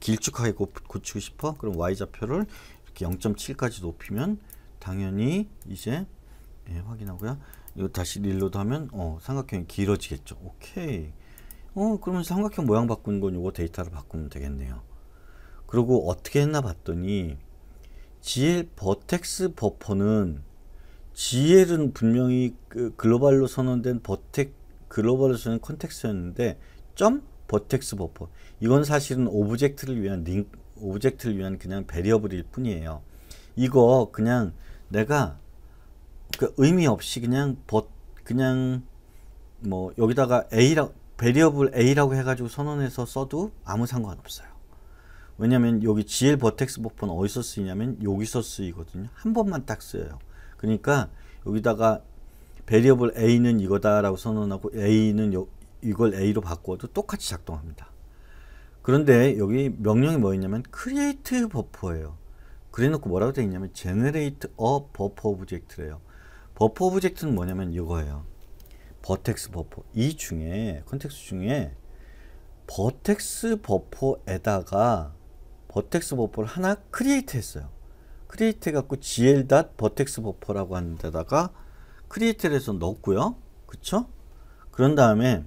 길쭉하게 고, 고치고 싶어? 그럼 y좌표를 이렇게 0.7까지 높이면 당연히 이제 예, 확인하고요. 이거 다시 릴로드 하면 어, 삼각형이 길어지겠죠. 오케이. 어, 그러면 삼각형 모양 바꾼건 이거 데이터로 바꾸면 되겠네요. 그리고 어떻게 했나 봤더니 GL 버텍스 버퍼는 GL은 분명히 그 글로벌로 선언된 버텍 글로벌로 선언 컨텍스였는데점 버텍스 버퍼 이건 사실은 오브젝트를 위한 링 오브젝트를 위한 그냥 배리어블일 뿐이에요. 이거 그냥 내가 그 의미 없이 그냥 버 그냥 뭐 여기다가 A라 베리어블 A라고 해가지고 선언해서 써도 아무 상관없어요. 왜냐면 여기 GL 버텍스 버퍼는 어디서 쓰이냐면 여기서 쓰이거든요. 한 번만 딱 쓰여요. 그러니까 여기다가 베리어블 A는 이거다라고 선언하고 A는 요, 이걸 A로 바꿔도 똑같이 작동합니다. 그런데 여기 명령이 뭐였냐면 create 버퍼예요. 그래놓고 뭐라고 되어 있냐면 generate a buffer object래요. 버퍼 j e c t 는 뭐냐면 이거예요. 버텍스 버퍼 이 중에 컨텍스 중에 버텍스 버퍼에다가 버텍스 버퍼를 하나 크리에이트 했어요. 크리에이트 해갖고 gl. 버텍스 버퍼라고 하는 데다가 크리에이트를 해서 넣었고요. 그쵸? 그런 다음에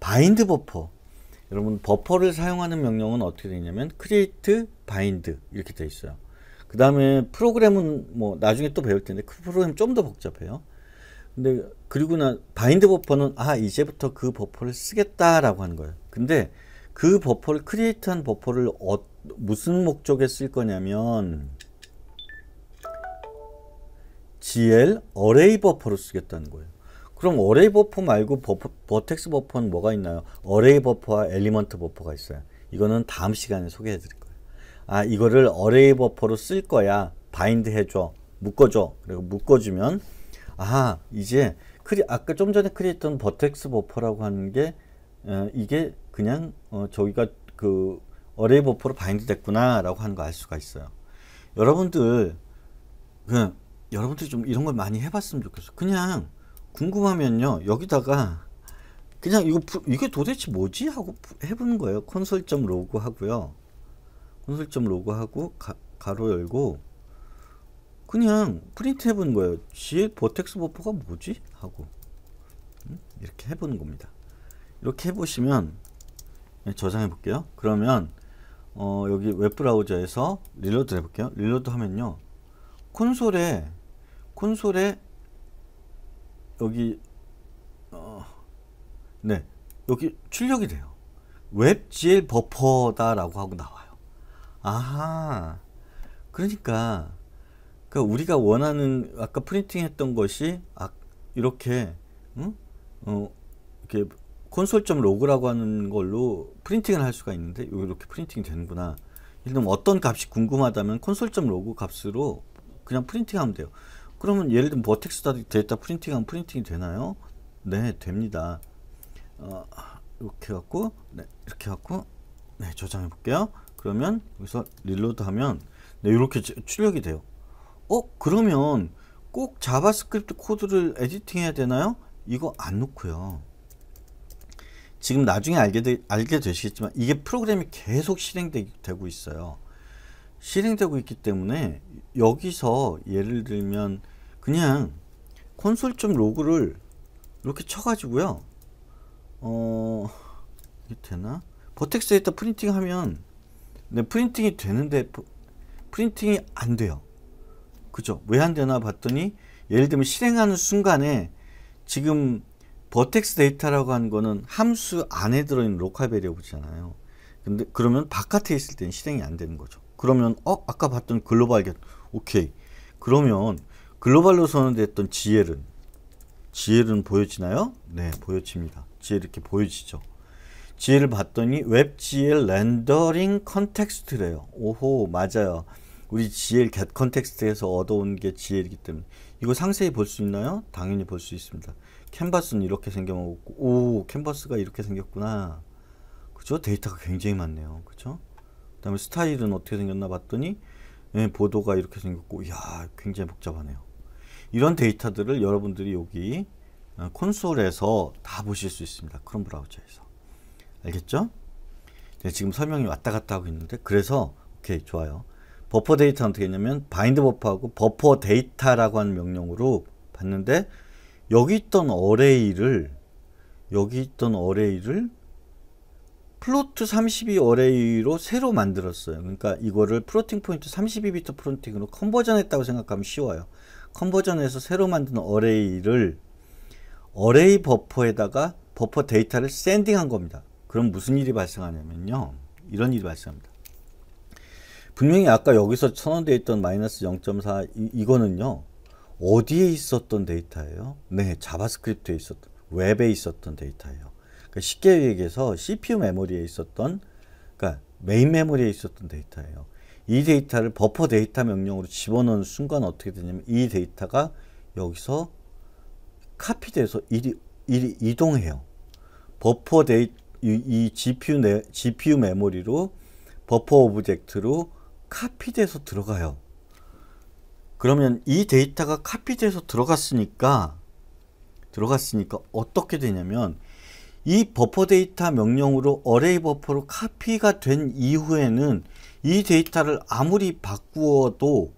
바인드 버퍼 여러분 버퍼를 사용하는 명령은 어떻게 되냐면 create bind 이렇게 되어 있어요 그 다음에 프로그램은 뭐 나중에 또 배울 텐데 그 프로그램 좀 더 복잡해요 근데 그리고 나 바인드 버퍼는 아 이제부터 그 버퍼를 쓰겠다라고 하는 거예요 근데 그 버퍼를 크리에이트한 버퍼를 어, 무슨 목적에 쓸 거냐면 GL 어레이 버퍼로 쓰겠다는 거예요. 그럼 어레이 버퍼 말고 버퍼, 버텍스 버퍼는 뭐가 있나요? 어레이 버퍼와 엘리먼트 버퍼가 있어요. 이거는 다음 시간에 소개해 드릴 거예요. 아 이거를 어레이 버퍼로 쓸 거야. 바인드 해줘. 묶어줘. 그리고 묶어주면 아 이제 크리 아까 좀 전에 크리에이트한 버텍스 버퍼라고 하는 게 어, 이게 그냥 어, 저기가 그 어레이 버퍼로 바인드 됐구나라고 하는 거 알 수가 있어요. 여러분들 그 여러분들 좀 이런 걸 많이 해봤으면 좋겠어. 그냥 궁금하면요 여기다가 그냥 이거 이게 도대체 뭐지 하고 해보는 거예요. 콘솔 점 로그 하고요. 콘솔 점 로그 하고 가, 가로 열고 그냥 프린트 해보는 거예요. g 버텍스 버퍼가 뭐지 하고 음, 이렇게 해보는 겁니다. 이렇게 해보시면 예, 저장해 볼게요. 그러면 어, 여기 웹브라우저에서 릴로드 해볼게요. 릴로드 하면요. 콘솔에 콘솔에 여기 어, 네 여기 출력이 돼요. 웹GL 버퍼다라고 하고 나와요. 아하 그러니까 그 우리가 원하는 아까 프린팅했던 것이 아, 이렇게 응? 어, 이렇게 콘솔점 로그라고 하는 걸로 프린팅을 할 수가 있는데 이렇게 프린팅 되는구나. 예를 들면 어떤 값이 궁금하다면 콘솔점 로그 값으로 그냥 프린팅하면 돼요. 그러면 예를 들면 버텍스 데이터 프린팅하면 프린팅이 되나요? 네, 됩니다. 어, 이렇게 갖고 네, 이렇게 갖고 네, 저장해 볼게요. 그러면 여기서 릴로드 하면 네, 이렇게 출력이 돼요. 어, 그러면 꼭 자바스크립트 코드를 에디팅해야 되나요? 이거 안 놓고요. 지금 나중에 알게, 되, 알게 되시겠지만 이게 프로그램이 계속 실행되고 있어요. 실행되고 있기 때문에 여기서 예를 들면 그냥 콘솔 점 로그를 이렇게 쳐가지고요. 어, 이게 되나? 버텍스에다 프린팅하면 네, 프린팅이 되는데 프린팅이 안 돼요. 그죠? 왜 안 되나 봤더니 예를 들면 실행하는 순간에 지금 버텍스 데이터라고 하는 거는 함수 안에 들어있는 로컬 베리어블잖아요 근데 그러면 바깥에 있을 때는 실행이 안 되는 거죠. 그러면 어 아까 봤던 글로벌 겟 오케이. 그러면 글로벌로 선언됐던 GL은 GL은 보여지나요? 네, 보여집니다. GL 이렇게 보여지죠. GL을 봤더니 웹 GL 렌더링 컨텍스트래요. 오호, 맞아요. 우리 GL get 컨텍스트에서 얻어온 게 GL이기 때문에 이거 상세히 볼 수 있나요? 당연히 볼 수 있습니다. 캔버스는 이렇게 생겨먹고 오 캔버스가 이렇게 생겼구나 그죠 데이터가 굉장히 많네요 그죠 그다음에 스타일은 어떻게 생겼나 봤더니 예, 보도가 이렇게 생겼고 야 굉장히 복잡하네요 이런 데이터들을 여러분들이 여기 어, 콘솔에서 다 보실 수 있습니다 크롬 브라우저에서 알겠죠 네, 지금 설명이 왔다 갔다 하고 있는데 그래서 오케이 좋아요 버퍼 데이터는 어떻게 했냐면 바인드 버퍼하고 버퍼 데이터라고 하는 명령으로 봤는데 여기 있던 어레이를 여기 있던 어레이를 플로트 32 어레이로 새로 만들었어요. 그러니까 이거를 플로팅 포인트 32비트 프론팅으로 컨버전 했다고 생각하면 쉬워요. 컨버전에서 새로 만든 어레이를 어레이 버퍼에다가 버퍼 데이터를 샌딩한 겁니다. 그럼 무슨 일이 발생하냐면요. 이런 일이 발생합니다. 분명히 아까 여기서 천원돼 있던 마이너스 0.4 이거는요. 어디에 있었던 데이터예요? 네, 자바스크립트에 있었던 웹에 있었던 데이터예요. 그러니까 쉽게 얘기해서 CPU 메모리에 있었던 그러니까 메인 메모리에 있었던 데이터예요. 이 데이터를 버퍼 데이터 명령으로 집어넣는 순간 어떻게 되냐면 이 데이터가 여기서 카피돼서 이 일이 이동해요. 버퍼 데이 이, 이 GPU 내, GPU 메모리로 버퍼 오브젝트로 카피돼서 들어가요. 그러면 이 데이터가 카피돼서 들어갔으니까 들어갔으니까 어떻게 되냐면 이 버퍼 데이터 명령으로 어레이 버퍼로 카피가 된 이후에는 이 데이터를 아무리 바꾸어도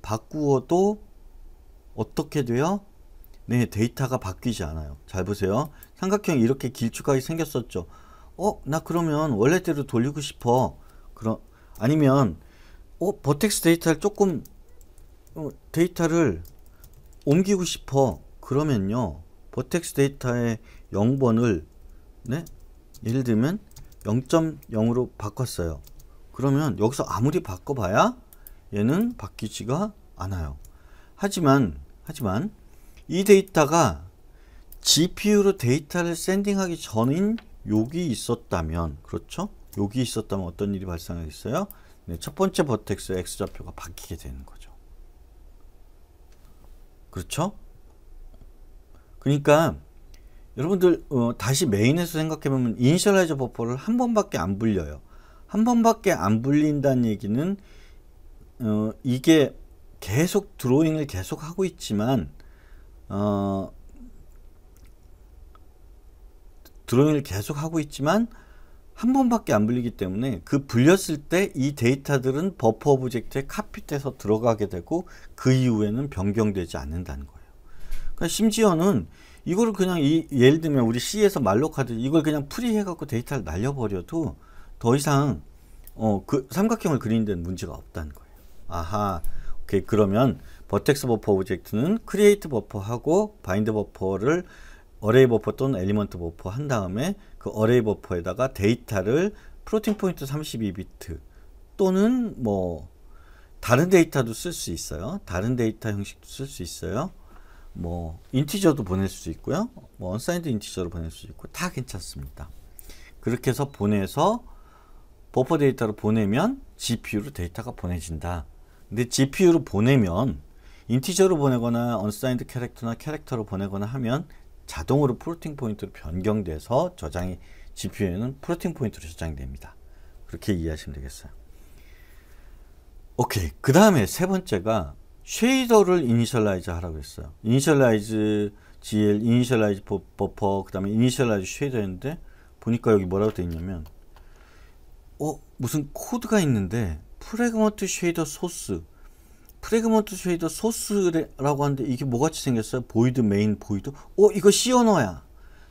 바꾸어도 어떻게 돼요? 네, 데이터가 바뀌지 않아요. 잘 보세요. 삼각형 이렇게 이 길쭉하게 생겼었죠. 어, 나 그러면 원래대로 돌리고 싶어. 그럼 아니면 어, 버텍스 데이터를 조금 어, 데이터를 옮기고 싶어 그러면요 버텍스 데이터의 0번을 네? 예를 들면 0.0으로 바꿨어요 그러면 여기서 아무리 바꿔봐야 얘는 바뀌지가 않아요 하지만 하지만 이 데이터가 GPU로 데이터를 샌딩하기 전인 여기 있었다면 그렇죠? 여기 있었다면 어떤 일이 발생하겠어요? 네, 첫 번째 버텍스 X좌표가 바뀌게 되는 거죠 그렇죠? 그러니까 여러분들 어, 다시 메인에서 생각해보면 이니셜라이저 버퍼를 한 번밖에 안 불려요. 한 번밖에 안 불린다는 얘기는 어, 이게 계속 드로잉을 계속 하고 있지만 어, 드로잉을 계속 하고 있지만 한 번밖에 안 불리기 때문에 그 불렸을 때 이 데이터들은 버퍼 오브젝트에 카피돼서 들어가게 되고 그 이후에는 변경되지 않는다는 거예요. 그러니까 심지어는 이거를 그냥 이, 예를 들면 우리 C에서 말로카드 이걸 그냥 프리해갖고 데이터를 날려버려도 더 이상 어, 그 삼각형을 그리는 데는 문제가 없다는 거예요. 아하, 오케이 그러면 버텍스 버퍼 오브젝트는 크리에이트 버퍼하고 바인드 버퍼를 어레이 버퍼 또는 엘리먼트 버퍼 한 다음에 그 어레이 버퍼에다가 데이터를 프로틴 포인트 32비트 또는 뭐 다른 데이터도 쓸 수 있어요. 다른 데이터 형식도 쓸 수 있어요. 뭐 인티저도 보낼 수 있고요. 뭐 언사인드 인티저로 보낼 수 있고 다 괜찮습니다. 그렇게 해서 보내서 버퍼 데이터로 보내면 GPU로 데이터가 보내진다. 근데 GPU로 보내면 인티저로 보내거나 언사인드 캐릭터나 캐릭터로 보내거나 하면 자동으로 플로팅 포인트로 변경돼서 저장이 GPU에는 플로팅 포인트로 저장됩니다. 이 그렇게 이해하시면 되겠어요. 오케이. 그 다음에 세 번째가 쉐이더를 이니셜라이즈 하라고 했어요. 이니셜라이즈 GL, 이니셜라이즈 버퍼, 그 다음에 이니셜라이즈 쉐이더였는데 보니까 여기 뭐라고 되어 있냐면 어? 무슨 코드가 있는데 프레그먼트 쉐이더 소스 프레그먼트 쉐이더 소스라고 하는데 이게 뭐같이 생겼어요? 보이드 메인 보이드? 어 이거 시 언어야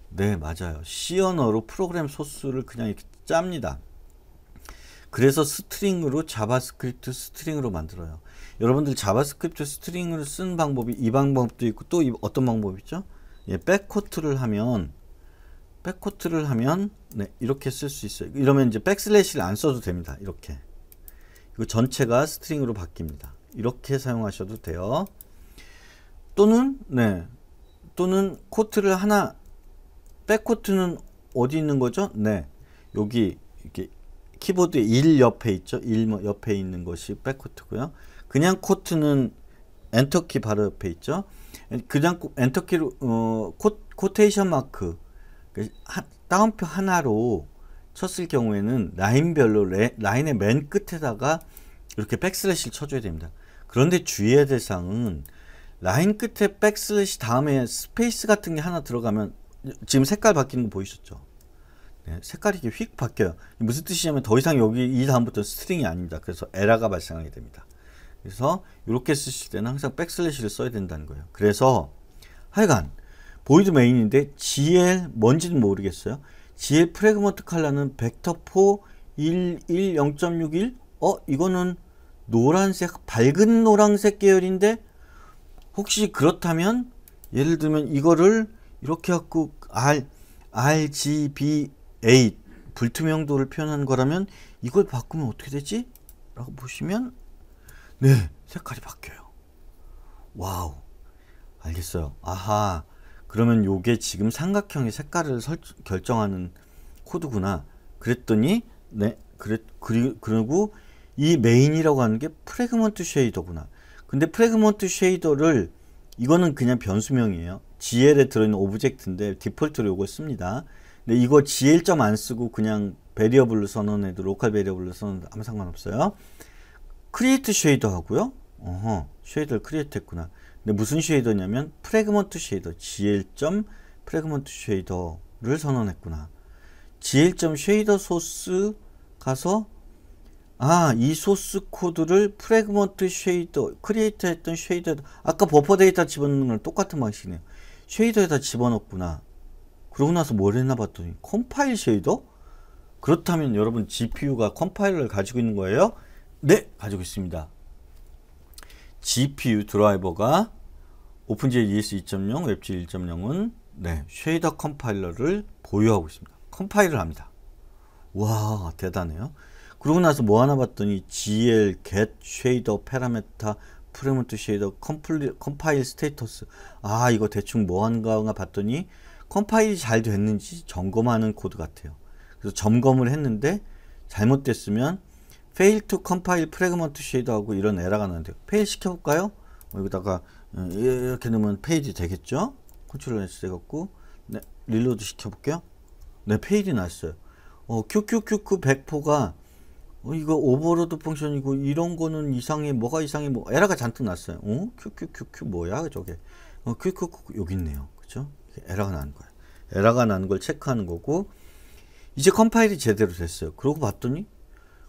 네 맞아요 시 언어로 프로그램 소스를 그냥 이렇게 짭니다 그래서 스트링으로 자바스크립트 스트링으로 만들어요 여러분들 자바스크립트 스트링을 쓴 방법이 이 방법도 있고 또 어떤 방법이 있죠? 예, 백코트를 하면 백코트를 하면 네, 이렇게 쓸 수 있어요 이러면 이제 백슬래시를 안 써도 됩니다 이렇게 이거 전체가 스트링으로 바뀝니다 이렇게 사용하셔도 돼요. 또는 네 또는 코트를 하나 백코트는 어디 있는 거죠? 네 여기 이렇게 키보드 1 옆에 있죠? 1 뭐 옆에 있는 것이 백코트고요. 그냥 코트는 엔터키 바로 옆에 있죠. 그냥 엔터키로 어, 코, 코테이션 마크 그 하, 따표 하나로 쳤을 경우에는 라인별로 레, 라인의 맨 끝에다가 이렇게 백슬래시를 쳐줘야 됩니다. 그런데 주의해야 될 사항은 라인 끝에 백슬래시 다음에 스페이스 같은 게 하나 들어가면 지금 색깔 바뀌는 거 보이셨죠? 네, 색깔이 이게 휙 바뀌어요. 무슨 뜻이냐면 더 이상 여기 이 다음부터 스트링이 아닙니다. 그래서 에러가 발생하게 됩니다. 그래서 이렇게 쓰실 때는 항상 백슬래시를 써야 된다는 거예요. 그래서 하여간 보이드 메인인데 GL 뭔지는 모르겠어요. GL 프레그먼트 칼라는 벡터 4 1 1 0.61 어? 이거는 노란색 밝은 노란색 계열인데 혹시 그렇다면 예를 들면 이거를 이렇게 갖고 R, RGBA 불투명도를 표현한 거라면 이걸 바꾸면 어떻게 되지? 라고 보시면 네 색깔이 바뀌어요 와우 알겠어요 아하 그러면 요게 지금 삼각형의 색깔을 설, 결정하는 코드구나 그랬더니 네 그래, 그리, 그리고 이 메인이라고 하는 게 프래그먼트 쉐이더구나. 근데 프래그먼트 쉐이더를 이거는 그냥 변수명이에요. gl에 들어있는 오브젝트인데 디폴트로 이걸 씁니다. 근데 이거 gl 점 안 쓰고 그냥 베리어블로 선언해도 로컬 베리어블로 선언해도 아무 상관없어요. 크리에이트 쉐이더 하고요. 어허, 쉐이더를 크리에이트 했구나. 근데 무슨 쉐이더냐면 프래그먼트 쉐이더 gl 점 프래그먼트 쉐이더를 선언했구나. gl 점 쉐이더 소스 가서 아, 이 소스 코드를 프래그먼트 쉐이더, 크리에이터 했던 쉐이더, 아까 버퍼 데이터 집어넣는 거랑 똑같은 방식이네요. 쉐이더에다 집어넣었구나. 그러고 나서 뭘 했나 봤더니 컴파일 쉐이더? 그렇다면 여러분 GPU가 컴파일러를 가지고 있는 거예요? 네, 가지고 있습니다. GPU 드라이버가 오픈젤 ES 2.0, 웹질 1.0은 네, 쉐이더 컴파일러를 보유하고 있습니다. 컴파일을 합니다. 와, 대단해요. 그러고 나서 뭐 하나 봤더니 GL, get, shader, parameter, 프레먼트 쉐이더, 컴플리, 컴파일 스테이터스. 아, 이거 대충 뭐 한가 봤더니 컴파일이 잘 됐는지 점검하는 코드 같아요. 그래서 점검을 했는데 잘못됐으면 fail to compile fragment shader하고 이런 에러가 나는데 fail 시켜볼까요? 어, 여기다가 어, 이렇게 넣으면 페이지 되겠죠? 컨트롤 S 해갖고 네, 릴로드 시켜볼게요. 네, 페이지 났어요. 어, QQQQ 100%가 어, 이거 오버로드 펑션이고 이런 거는 이상해 뭐가 이상해 뭐 에러가 잔뜩 났어요 어? 큐큐큐큐 뭐야 저게 어, 큐큐큐 여기 있네요 그죠 에러가 난 거야 에러가 난 걸 체크하는 거고 이제 컴파일이 제대로 됐어요 그러고 봤더니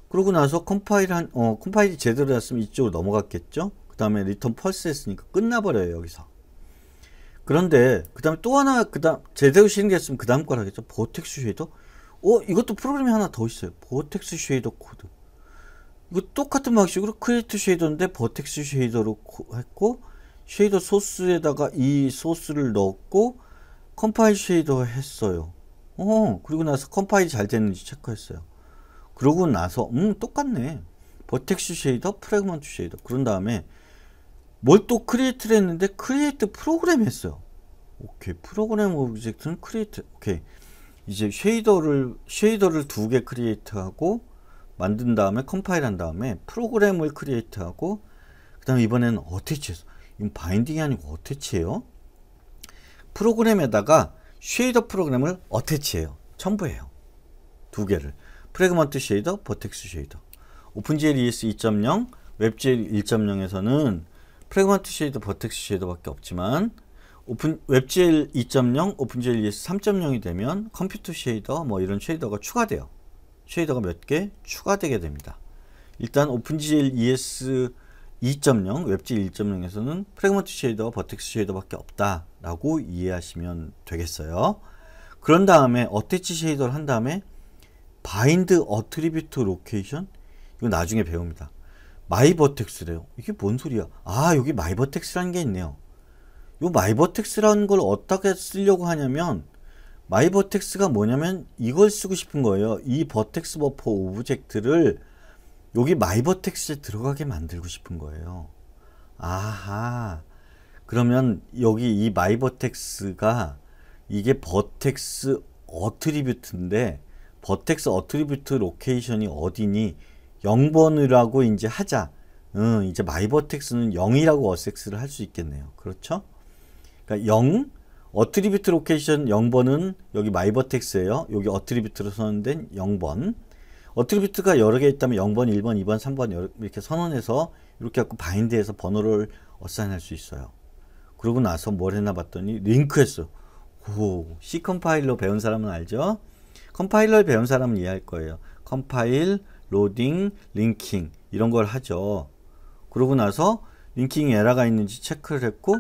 그러고 나서 컴파일 한, 어, 컴파일이 제대로 됐으면 이쪽으로 넘어갔겠죠 그 다음에 리턴 펄스 했으니까 끝나버려요 여기서 그런데 그 다음에 또 하나 그 다음 제대로 실행됐으면 그 다음 걸 하겠죠 보텍스 쉐이더 어 이것도 프로그램이 하나 더 있어요 버텍스 쉐이더 코드 이거 똑같은 방식으로 크리에이트 쉐이더인데 버텍스 쉐이더로 했고 쉐이더 소스에다가 이 소스를 넣었고 컴파일 쉐이더 했어요 어 그리고 나서 컴파일이 잘 됐는지 체크했어요 그러고 나서 음 똑같네 버텍스 쉐이더 프레그먼트 쉐이더 그런 다음에 뭘 또 크리에이트를 했는데 크리에이트 프로그램 했어요 오케이 프로그램 오브젝트는 크리에이트 오케이 이제 쉐이더를 쉐이더를 두 개 크리에이트하고 만든 다음에 컴파일한 다음에 프로그램을 크리에이트하고 그다음에 이번에는 어태치해서 이건 바인딩이 아니고 어태치해요. 프로그램에다가 쉐이더 프로그램을 어태치해요. 첨부해요. 두 개를. 프레그먼트 쉐이더, 버텍스 쉐이더. 오픈 g ES 2.0, 웹 g 1.0에서는 프레그먼트 쉐이더, 버텍스 쉐이더밖에 없지만 오픈 웹GL 2.0, 오픈GL 3.0이 되면 컴퓨터 쉐이더 뭐 이런 쉐이더가 추가돼요. 쉐이더가 몇 개 추가되게 됩니다. 일단 오픈GL ES 2.0, 웹GL 1.0에서는 프레그먼트 쉐이더 버텍스 쉐이더밖에 없다라고 이해하시면 되겠어요. 그런 다음에 어태치 쉐이더를 한 다음에 바인드 어트리뷰트 로케이션 이거 나중에 배웁니다. 마이버텍스래요. 이게 뭔 소리야? 아 여기 마이버텍스라는 게 있네요. 요 마이버텍스라는 걸 어떻게 쓰려고 하냐면 마이버텍스가 뭐냐면 이걸 쓰고 싶은 거예요. 이 버텍스 버퍼 오브젝트를 여기 마이버텍스에 들어가게 만들고 싶은 거예요. 아하. 그러면 여기 이 마이버텍스가 이게 버텍스 어트리뷰트인데 버텍스 어트리뷰트 로케이션이 어디니 0번이라고 이제 하자. 응, 이제 마이버텍스는 0이라고 어섹스를 할 수 있겠네요. 그렇죠? 그러니까 0 어트리뷰트 로케이션 0번은 여기 마이버텍스예요. 여기 어트리뷰트로 선언된 0번. 어트리뷰트가 여러 개 있다면 0번, 1번, 2번, 3번 이렇게 선언해서 이렇게 갖고 바인드해서 번호를 어사인할 수 있어요. 그러고 나서 뭘해나 봤더니 링크했어. 오, C 컴파일러 배운 사람은 알죠? 컴파일러를 배운 사람은 이해할 거예요. 컴파일, 로딩, 링킹 이런 걸 하죠. 그러고 나서 링킹 에러가 있는지 체크를 했고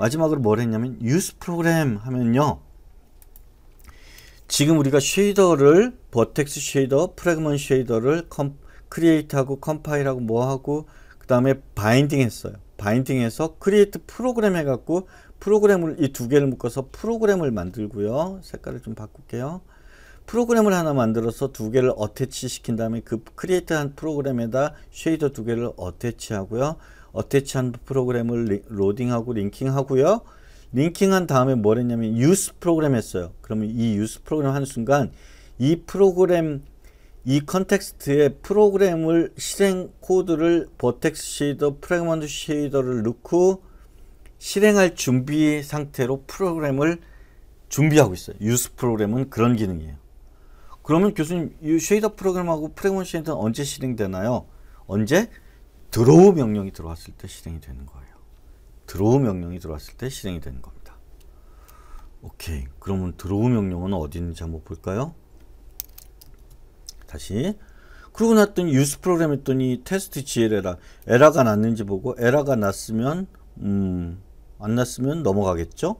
마지막으로 뭘 했냐면 유스 프로그램 하면요. 지금 우리가 쉐이더를 버텍스 쉐이더, 프레그먼 쉐이더를 컴, 크리에이트하고 컴파일하고 뭐하고 그 다음에 바인딩 했어요. 바인딩 해서 크리에이트 프로그램 해갖고 프로그램을 이 두 개를 묶어서 프로그램을 만들고요. 색깔을 좀 바꿀게요. 프로그램을 하나 만들어서 두 개를 어태치 시킨 다음에 그 크리에이트한 프로그램에다 쉐이더 두 개를 어태치 하고요. 어테치한 프로그램을 로딩하고 링킹하고요. 링킹한 다음에 뭘 했냐면 유스 프로그램 했어요. 그러면 이 유스 프로그램 하는 순간 이 프로그램 이 컨텍스트에 프로그램을 실행 코드를 버텍스 쉐이더, 프레그먼트 쉐이더를 넣고 실행할 준비 상태로 프로그램을 준비하고 있어요. 유스 프로그램은 그런 기능이에요. 그러면 교수님 이 쉐이더 프로그램하고 프레그먼트 쉐이더는 언제 실행되나요? 언제? 드로우 명령이 들어왔을 때 실행이 되는 거예요. 드로우 명령이 들어왔을 때 실행이 되는 겁니다. 오케이. 그러면 드로우 명령은 어디 있는지 한번 볼까요? 다시 그러고 났더니 유스 프로그램 했더니 테스트 GL 에라 에라가 났는지 보고 에라가 났으면 음, 안 났으면 넘어가겠죠?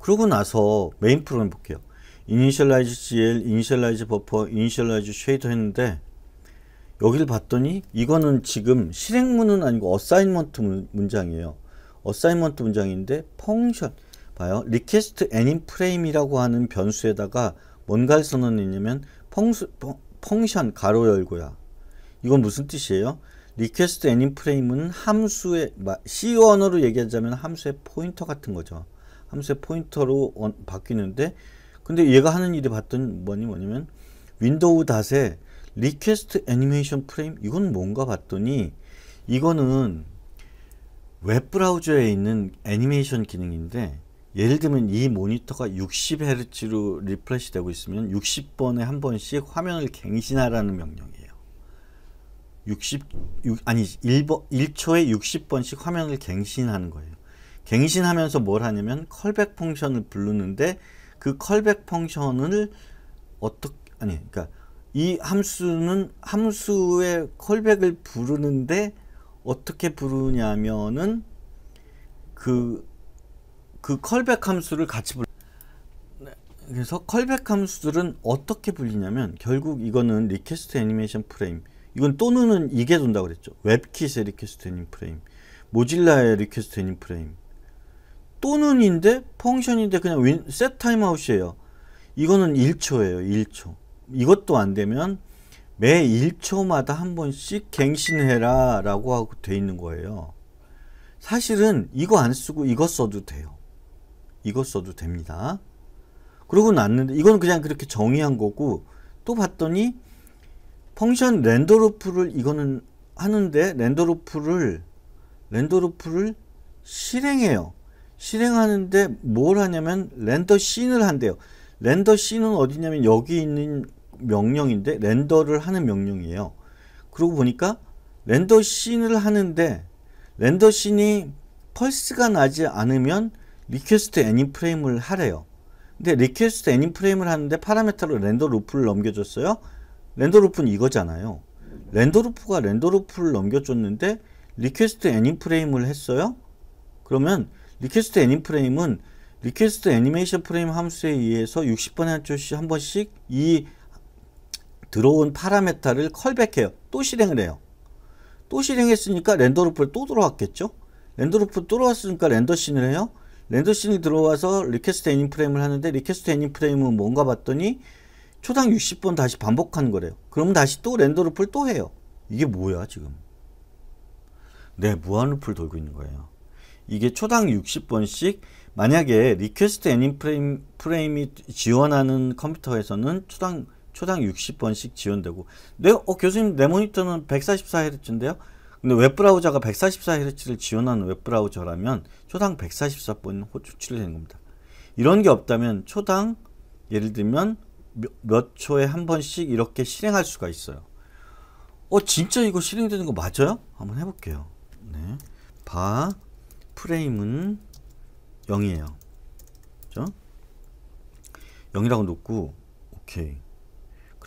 그러고 나서 메인 프로그램 볼게요. 이니셜라이즈 GL, 이니셜라이즈 버퍼, 이니셜라이즈 쉐이더 했는데 여기를 봤더니 이거는 지금 실행문은 아니고 어사인먼트 문장이에요. 어사인먼트 문장인데 펑션 봐요. 리퀘스트 애닌 프레임이라고 하는 변수에다가 뭔가를 써언느냐면 펑수, 펑션 가로 열고야. 이건 무슨 뜻이에요? 리퀘스트 애닌 프레임은 함수의 C 언어로 얘기하자면 함수의 포인터 같은 거죠. 함수의 포인터로 바뀌는데 근데 얘가 하는 일이 봤더니 뭐니 뭐냐면 윈도우 닷에 리퀘스트 애니메이션 프레임 이건 뭔가 봤더니 이거는 웹 브라우저에 있는 애니메이션 기능인데 예를 들면 이 모니터가 60Hz로 리프레시 되고 있으면 60번에 한 번씩 화면을 갱신하라는 명령이에요. 60 6, 아니 1번 1초에 60번씩 화면을 갱신하는 거예요. 갱신하면서 뭘 하냐면 컬백 펑션을 부르는데 그 컬백 펑션을 어떻게 아니 그러니까 이 함수는 함수의 콜백을 부르는데 어떻게 부르냐면은 그, 그 컬백 함수를 같이 불 네, 그래서 컬백 함수들은 어떻게 불리냐면 결국 이거는 리퀘스트 애니메이션 프레임 이건 또는 이게 돈다 고 그랬죠 웹킷의 리퀘스트 애니 프레임 모질라의 리퀘스트 애니 프레임 또는인데 펑션인데 그냥 윈, 셋 타임아웃이에요 이거는 1초예요 1초 이것도 안 되면 매 1초마다 한 번씩 갱신해라 라고 하고 돼 있는 거예요. 사실은 이거 안 쓰고 이거 써도 돼요. 이거 써도 됩니다. 그러고 났는데 이건 그냥 그렇게 정의한 거고 또 봤더니 펑션 랜더로프를 이거는 하는데 랜더로프를랜더로프를 실행해요. 실행하는데 뭘 하냐면 랜더 씬을 한대요. 랜더 씬은 어디냐면 여기 있는 명령인데 렌더를 하는 명령이에요. 그러고 보니까 렌더 씬을 하는데 렌더 씬이 펄스가 나지 않으면 리퀘스트 애니 프레임을 하래요. 근데 리퀘스트 애니 프레임을 하는데 파라메터로 렌더 루프를 넘겨줬어요. 렌더 루프는 이거잖아요. 렌더 루프가 렌더 루프를 넘겨줬는데 리퀘스트 애니 프레임을 했어요. 그러면 리퀘스트 애니 프레임은 리퀘스트 애니메이션 프레임 함수에 의해서 60번에 한 번씩 이 들어온 파라메타를 컬백해요. 또 실행을 해요. 또 실행했으니까 렌더루플 또 들어왔겠죠? 렌더루플 또 들어왔으니까 렌더씬을 해요. 렌더씬이 들어와서 리퀘스트 애니 프레임을 하는데 리퀘스트 애니 프레임은 뭔가 봤더니 초당 60번 다시 반복하는 거래요. 그럼 다시 또 렌더루플 또 해요. 이게 뭐야 지금? 네, 무한루플 돌고 있는 거예요. 이게 초당 60번씩 만약에 리퀘스트 애니 프레임, 프레임이 지원하는 컴퓨터에서는 초당 초당 60번씩 지원되고 내, 어, 교수님 내 모니터는 144Hz인데요. 근데 웹브라우저가 144Hz를 지원하는 웹브라우저라면 초당 144번 호출이 되는 겁니다. 이런 게 없다면 초당 예를 들면 몇, 몇 초에 한 번씩 이렇게 실행할 수가 있어요. 어 진짜 이거 실행되는 거 맞아요? 한번 해볼게요. 네. 바 프레임은 0이에요. 그죠? 0이라고 놓고 오케이.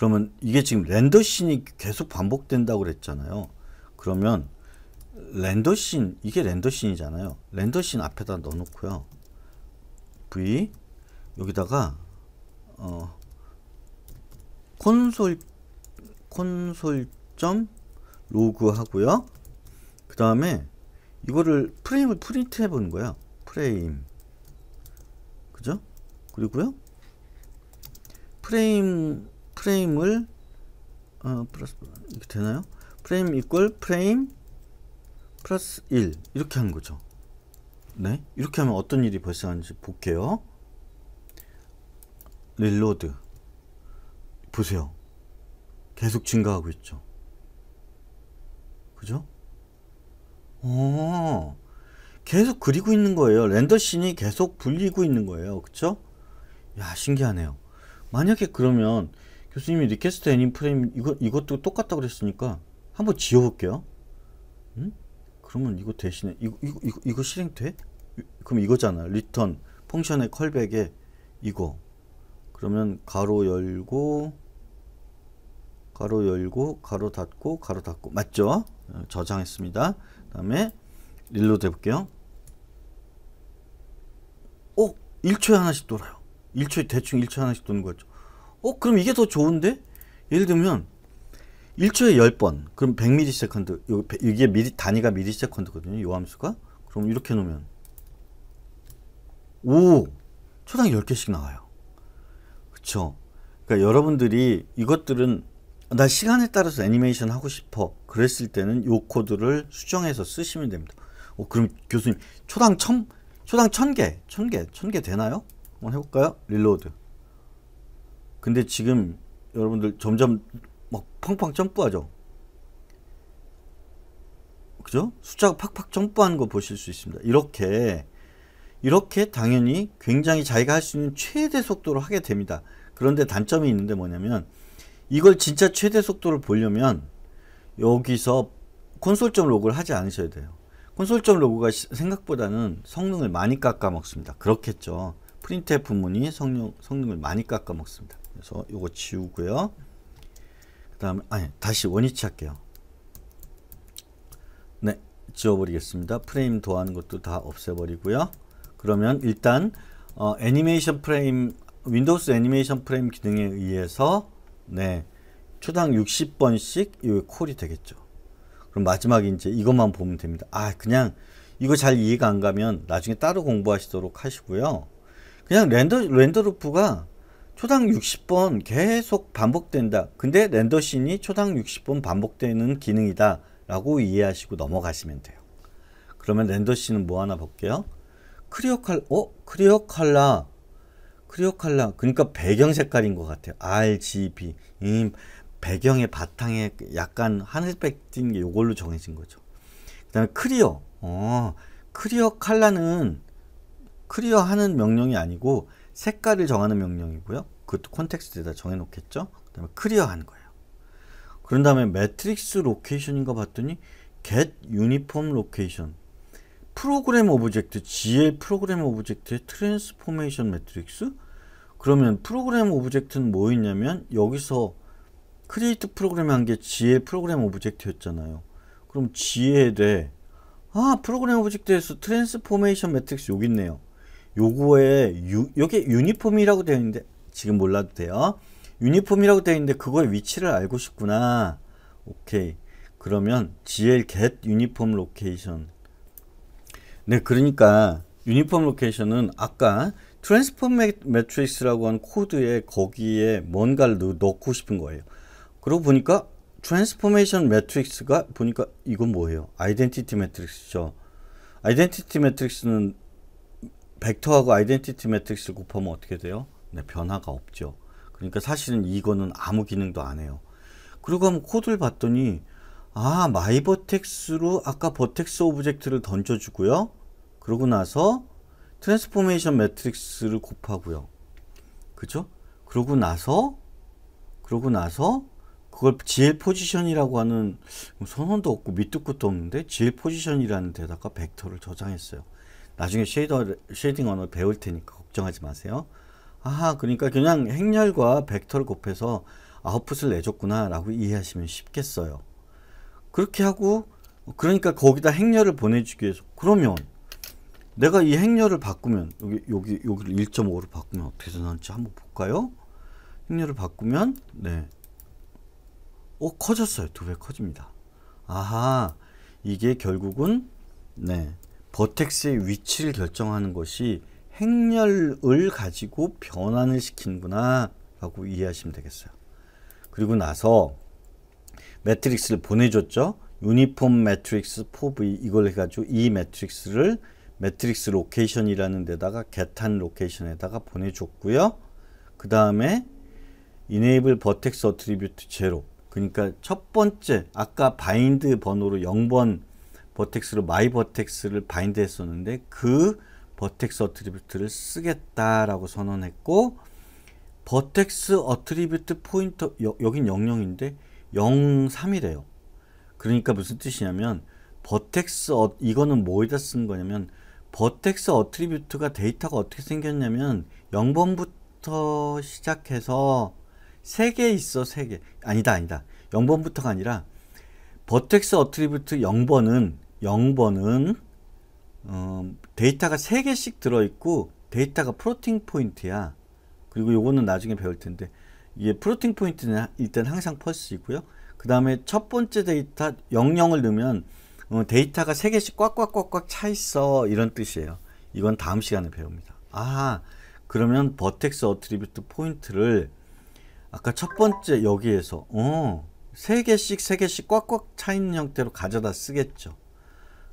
그러면 이게 지금 렌더신이 계속 반복된다고 그랬잖아요. 그러면 렌더신 이게 렌더신이잖아요. 렌더신 앞에다 넣어놓고요. v 여기다가 어, 콘솔 콘솔 점 로그 하고요. 그 다음에 이거를 프레임을 프린트 해보는 거야. 프레임 그죠? 그리고요. 프레임 프레임을 어, 플러스 이렇게 되나요? 프레임 이퀄 프레임 플러스 1 이렇게 한 거죠. 네, 이렇게 하면 어떤 일이 발생하는지 볼게요. 릴로드 보세요. 계속 증가하고 있죠. 그죠? 어, 계속 그리고 있는 거예요. 랜더신이 계속 불리고 있는 거예요. 그쵸? 야, 신기하네요. 만약에 그러면 교수님이 리퀘스트 애니 프레임 이거 이것도 똑같다 고 그랬으니까 한번 지워볼게요. 응? 그러면 이거 대신에 이거 이거 이거, 이거 실행돼? 그럼 이거잖아. 리턴 펑션의 컬백에 이거. 그러면 가로 열고 가로 열고 가로 닫고 가로 닫고 맞죠? 어, 저장했습니다. 다음에 릴로드 해볼게요. 오! 어? 1초에 하나씩 돌아요. 1초에 대충 1초에 하나씩 도는 거죠. 어 그럼 이게 더 좋은데? 예를 들면 1초에 10번 그럼 100ms 요, 이게 미리, 단위가 미리세컨드거든요 요 함수가 그럼 이렇게 놓으면 오 초당 10개씩 나와요 그쵸 그러니까 여러분들이 이것들은 나 시간에 따라서 애니메이션 하고 싶어 그랬을 때는 요 코드를 수정해서 쓰시면 됩니다 어, 그럼 교수님 초당 천 초당 0 개, 1 0 개, 0개 되나요? 한번 해볼까요? 릴로드 근데 지금 여러분들 점점 막 팡팡 점프하죠. 그죠? 숫자가 팍팍 점프하는 거 보실 수 있습니다. 이렇게 이렇게 당연히 굉장히 자기가 할 수 있는 최대 속도로 하게 됩니다. 그런데 단점이 있는데 뭐냐면 이걸 진짜 최대 속도를 보려면 여기서 콘솔점 로그를 하지 않으셔야 돼요. 콘솔점 로그가 생각보다는 성능을 많이 깎아먹습니다. 그렇겠죠. 프린트의 부문이 성능, 성능을 많이 깎아먹습니다. 그래서 이거 지우고요. 그 다음에 아니 다시 원위치 할게요. 네 지워버리겠습니다. 프레임 도하는 것도 다 없애버리고요. 그러면 일단 어, 애니메이션 프레임 윈도우스 애니메이션 프레임 기능에 의해서 네 초당 60번씩 요 콜이 되겠죠. 그럼 마지막에 이제 이것만 보면 됩니다. 아 그냥 이거 잘 이해가 안 가면 나중에 따로 공부하시도록 하시고요. 그냥 렌더 렌더 루프가 초당 60번 계속 반복된다. 근데 렌더신이 초당 60번 반복되는 기능이다. 라고 이해하시고 넘어가시면 돼요. 그러면 렌더신은 뭐 하나 볼게요. 크리오칼, 어? 크리오칼라. 크리오칼라. 그러니까 배경 색깔인 것 같아요. RGB. 이 배경의 바탕에 약간 하늘색 띈게 이걸로 정해진 거죠. 그 다음에 크리어. 어, 크리어 칼라는 크리어 하는 명령이 아니고 색깔을 정하는 명령이고요. 그것도 콘텍스트에다 정해놓겠죠. 그 다음에 클리어한 거예요. 그런 다음에 매트릭스 로케이션인가 봤더니 get uniform location 프로그램 오브젝트 GL 프로그램 오브젝트의 트랜스포메이션 매트릭스 그러면 프로그램 오브젝트는 뭐 있냐면 여기서 크리에이트 프로그램 한게 GL 프로그램 오브젝트였잖아요. 그럼 GL에 아 프로그램 오브젝트에서 트랜스포메이션 매트릭스 여기 있네요. 요거에 유, 요게 유니폼이라고 되어 있는데 지금 몰라도 돼요. 유니폼이라고 되어 있는데 그거의 위치를 알고 싶구나. 오케이. 그러면 gl get uniform location 네, 그러니까 uniform l o c a t i o n 은 아까 t r a n s f o 트랜 matrix 라고한 코드에 거기에 뭔가를 넣고 싶은 거예요. 그러고 보니까 transformation matrix 가 보니까 이건 뭐예요? identity matrix 죠 identity matrix 는 벡터하고 아이덴티티 매트릭스를 곱하면 어떻게 돼요? 네, 변화가 없죠. 그러니까 사실은 이거는 아무 기능도 안 해요. 그리고 한번 코드를 봤더니 아, 마이 버텍스로 아까 버텍스 오브젝트를 던져주고요. 그러고 나서 트랜스포메이션 매트릭스를 곱하고요. 그죠? 그러고 나서 그러고 나서 그걸 GL 포지션이라고 하는 선언도 없고 밑도 끝도 없는데 GL 포지션이라는 데다가 벡터를 저장했어요. 나중에 쉐이더, 쉐이딩 언어 배울 테니까 걱정하지 마세요. 아하, 그러니까 그냥 행렬과 벡터를 곱해서 아웃풋을 내줬구나 라고 이해하시면 쉽겠어요. 그렇게 하고 그러니까 거기다 행렬을 보내주기 위해서 그러면 내가 이 행렬을 바꾸면 여기 여기 여기를 1.5로 바꾸면 어떻게 되는지 한번 볼까요? 행렬을 바꾸면 네. 어 커졌어요. 두 배 커집니다. 아하. 이게 결국은 네. 버텍스의 위치를 결정하는 것이 행렬을 가지고 변환을 시키는구나 라고 이해하시면 되겠어요. 그리고 나서 매트릭스를 보내줬죠. 유니폼 매트릭스 4V 이걸 해가지고 이 매트릭스를 매트릭스 로케이션이라는 데다가 개탄 로케이션에다가 보내줬고요. 그 다음에 enable vertex attribute 0 그러니까 첫 번째 아까 바인드 번호로 0번 버텍스로 마이 버텍스를 바인드했었는데 그 버텍스 어트리뷰트를 쓰겠다라고 선언했고 버텍스 어트리뷰트 포인터 여, 여긴 00인데 03이래요. 그러니까 무슨 뜻이냐면 버텍스 어, 이거는 뭐에다 쓴 거냐면 버텍스 어트리뷰트가 데이터가 어떻게 생겼냐면 0번부터 시작해서 3개 있어 3개 아니다 아니다 0번부터가 아니라 버텍스 어트리뷰트 0번은 0번은 어, 데이터가 3개씩 들어있고 데이터가 프로팅 포인트야. 그리고 요거는 나중에 배울 텐데 이게 프로팅 포인트는 일단 항상 펄스이고요. 그 다음에 첫 번째 데이터 00을 넣으면 어, 데이터가 3개씩 꽉꽉꽉꽉 차 있어 이런 뜻이에요. 이건 다음 시간에 배웁니다. 아 그러면 버텍스 어트리뷰트 포인트를 아까 첫 번째 여기에서 어세 개씩 세 개씩 꽉꽉 차 있는 형태로 가져다 쓰겠죠.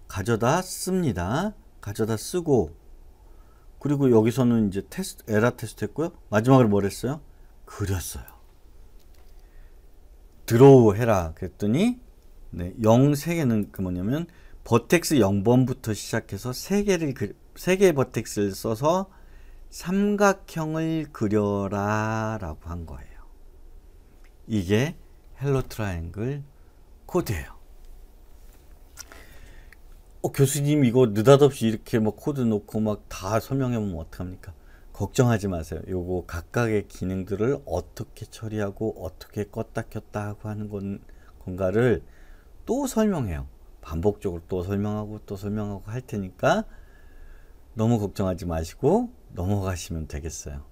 가져다 씁니다. 가져다 쓰고 그리고 여기서는 이제 테스트 에라 테스트 했고요. 마지막으로 뭘 했어요? 그렸어요. 드로우 해라 그랬더니 네, 0세개는그 뭐냐면 버텍스 0번부터 시작해서 3개를 그, 3개의 버텍스를 써서 삼각형을 그려라 라고 한 거예요. 이게 헬로 트라이앵글 코드예요. 어, 교수님 이거 느닷없이 이렇게 뭐 코드 놓고 막 다 설명해 보면 어떡합니까? 걱정하지 마세요. 요거 각각의 기능들을 어떻게 처리하고 어떻게 껐다 켰다 하고 하는 건, 건가를 또 설명해요. 반복적으로 또 설명하고 또 설명하고 할 테니까 너무 걱정하지 마시고 넘어가시면 되겠어요.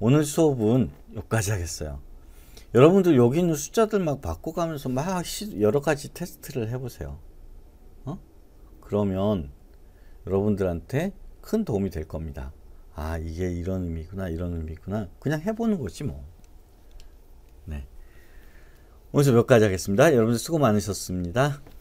오늘 수업은 여기까지 하겠어요. 여러분들 여기 있는 숫자들 막 바꿔가면서 막 여러 가지 테스트를 해보세요. 어? 그러면 여러분들한테 큰 도움이 될 겁니다. 아 이게 이런 의미구나 이런 의미구나 그냥 해보는 거지 뭐. 네. 오늘 몇 가지 하겠습니다. 여러분들 수고 많으셨습니다.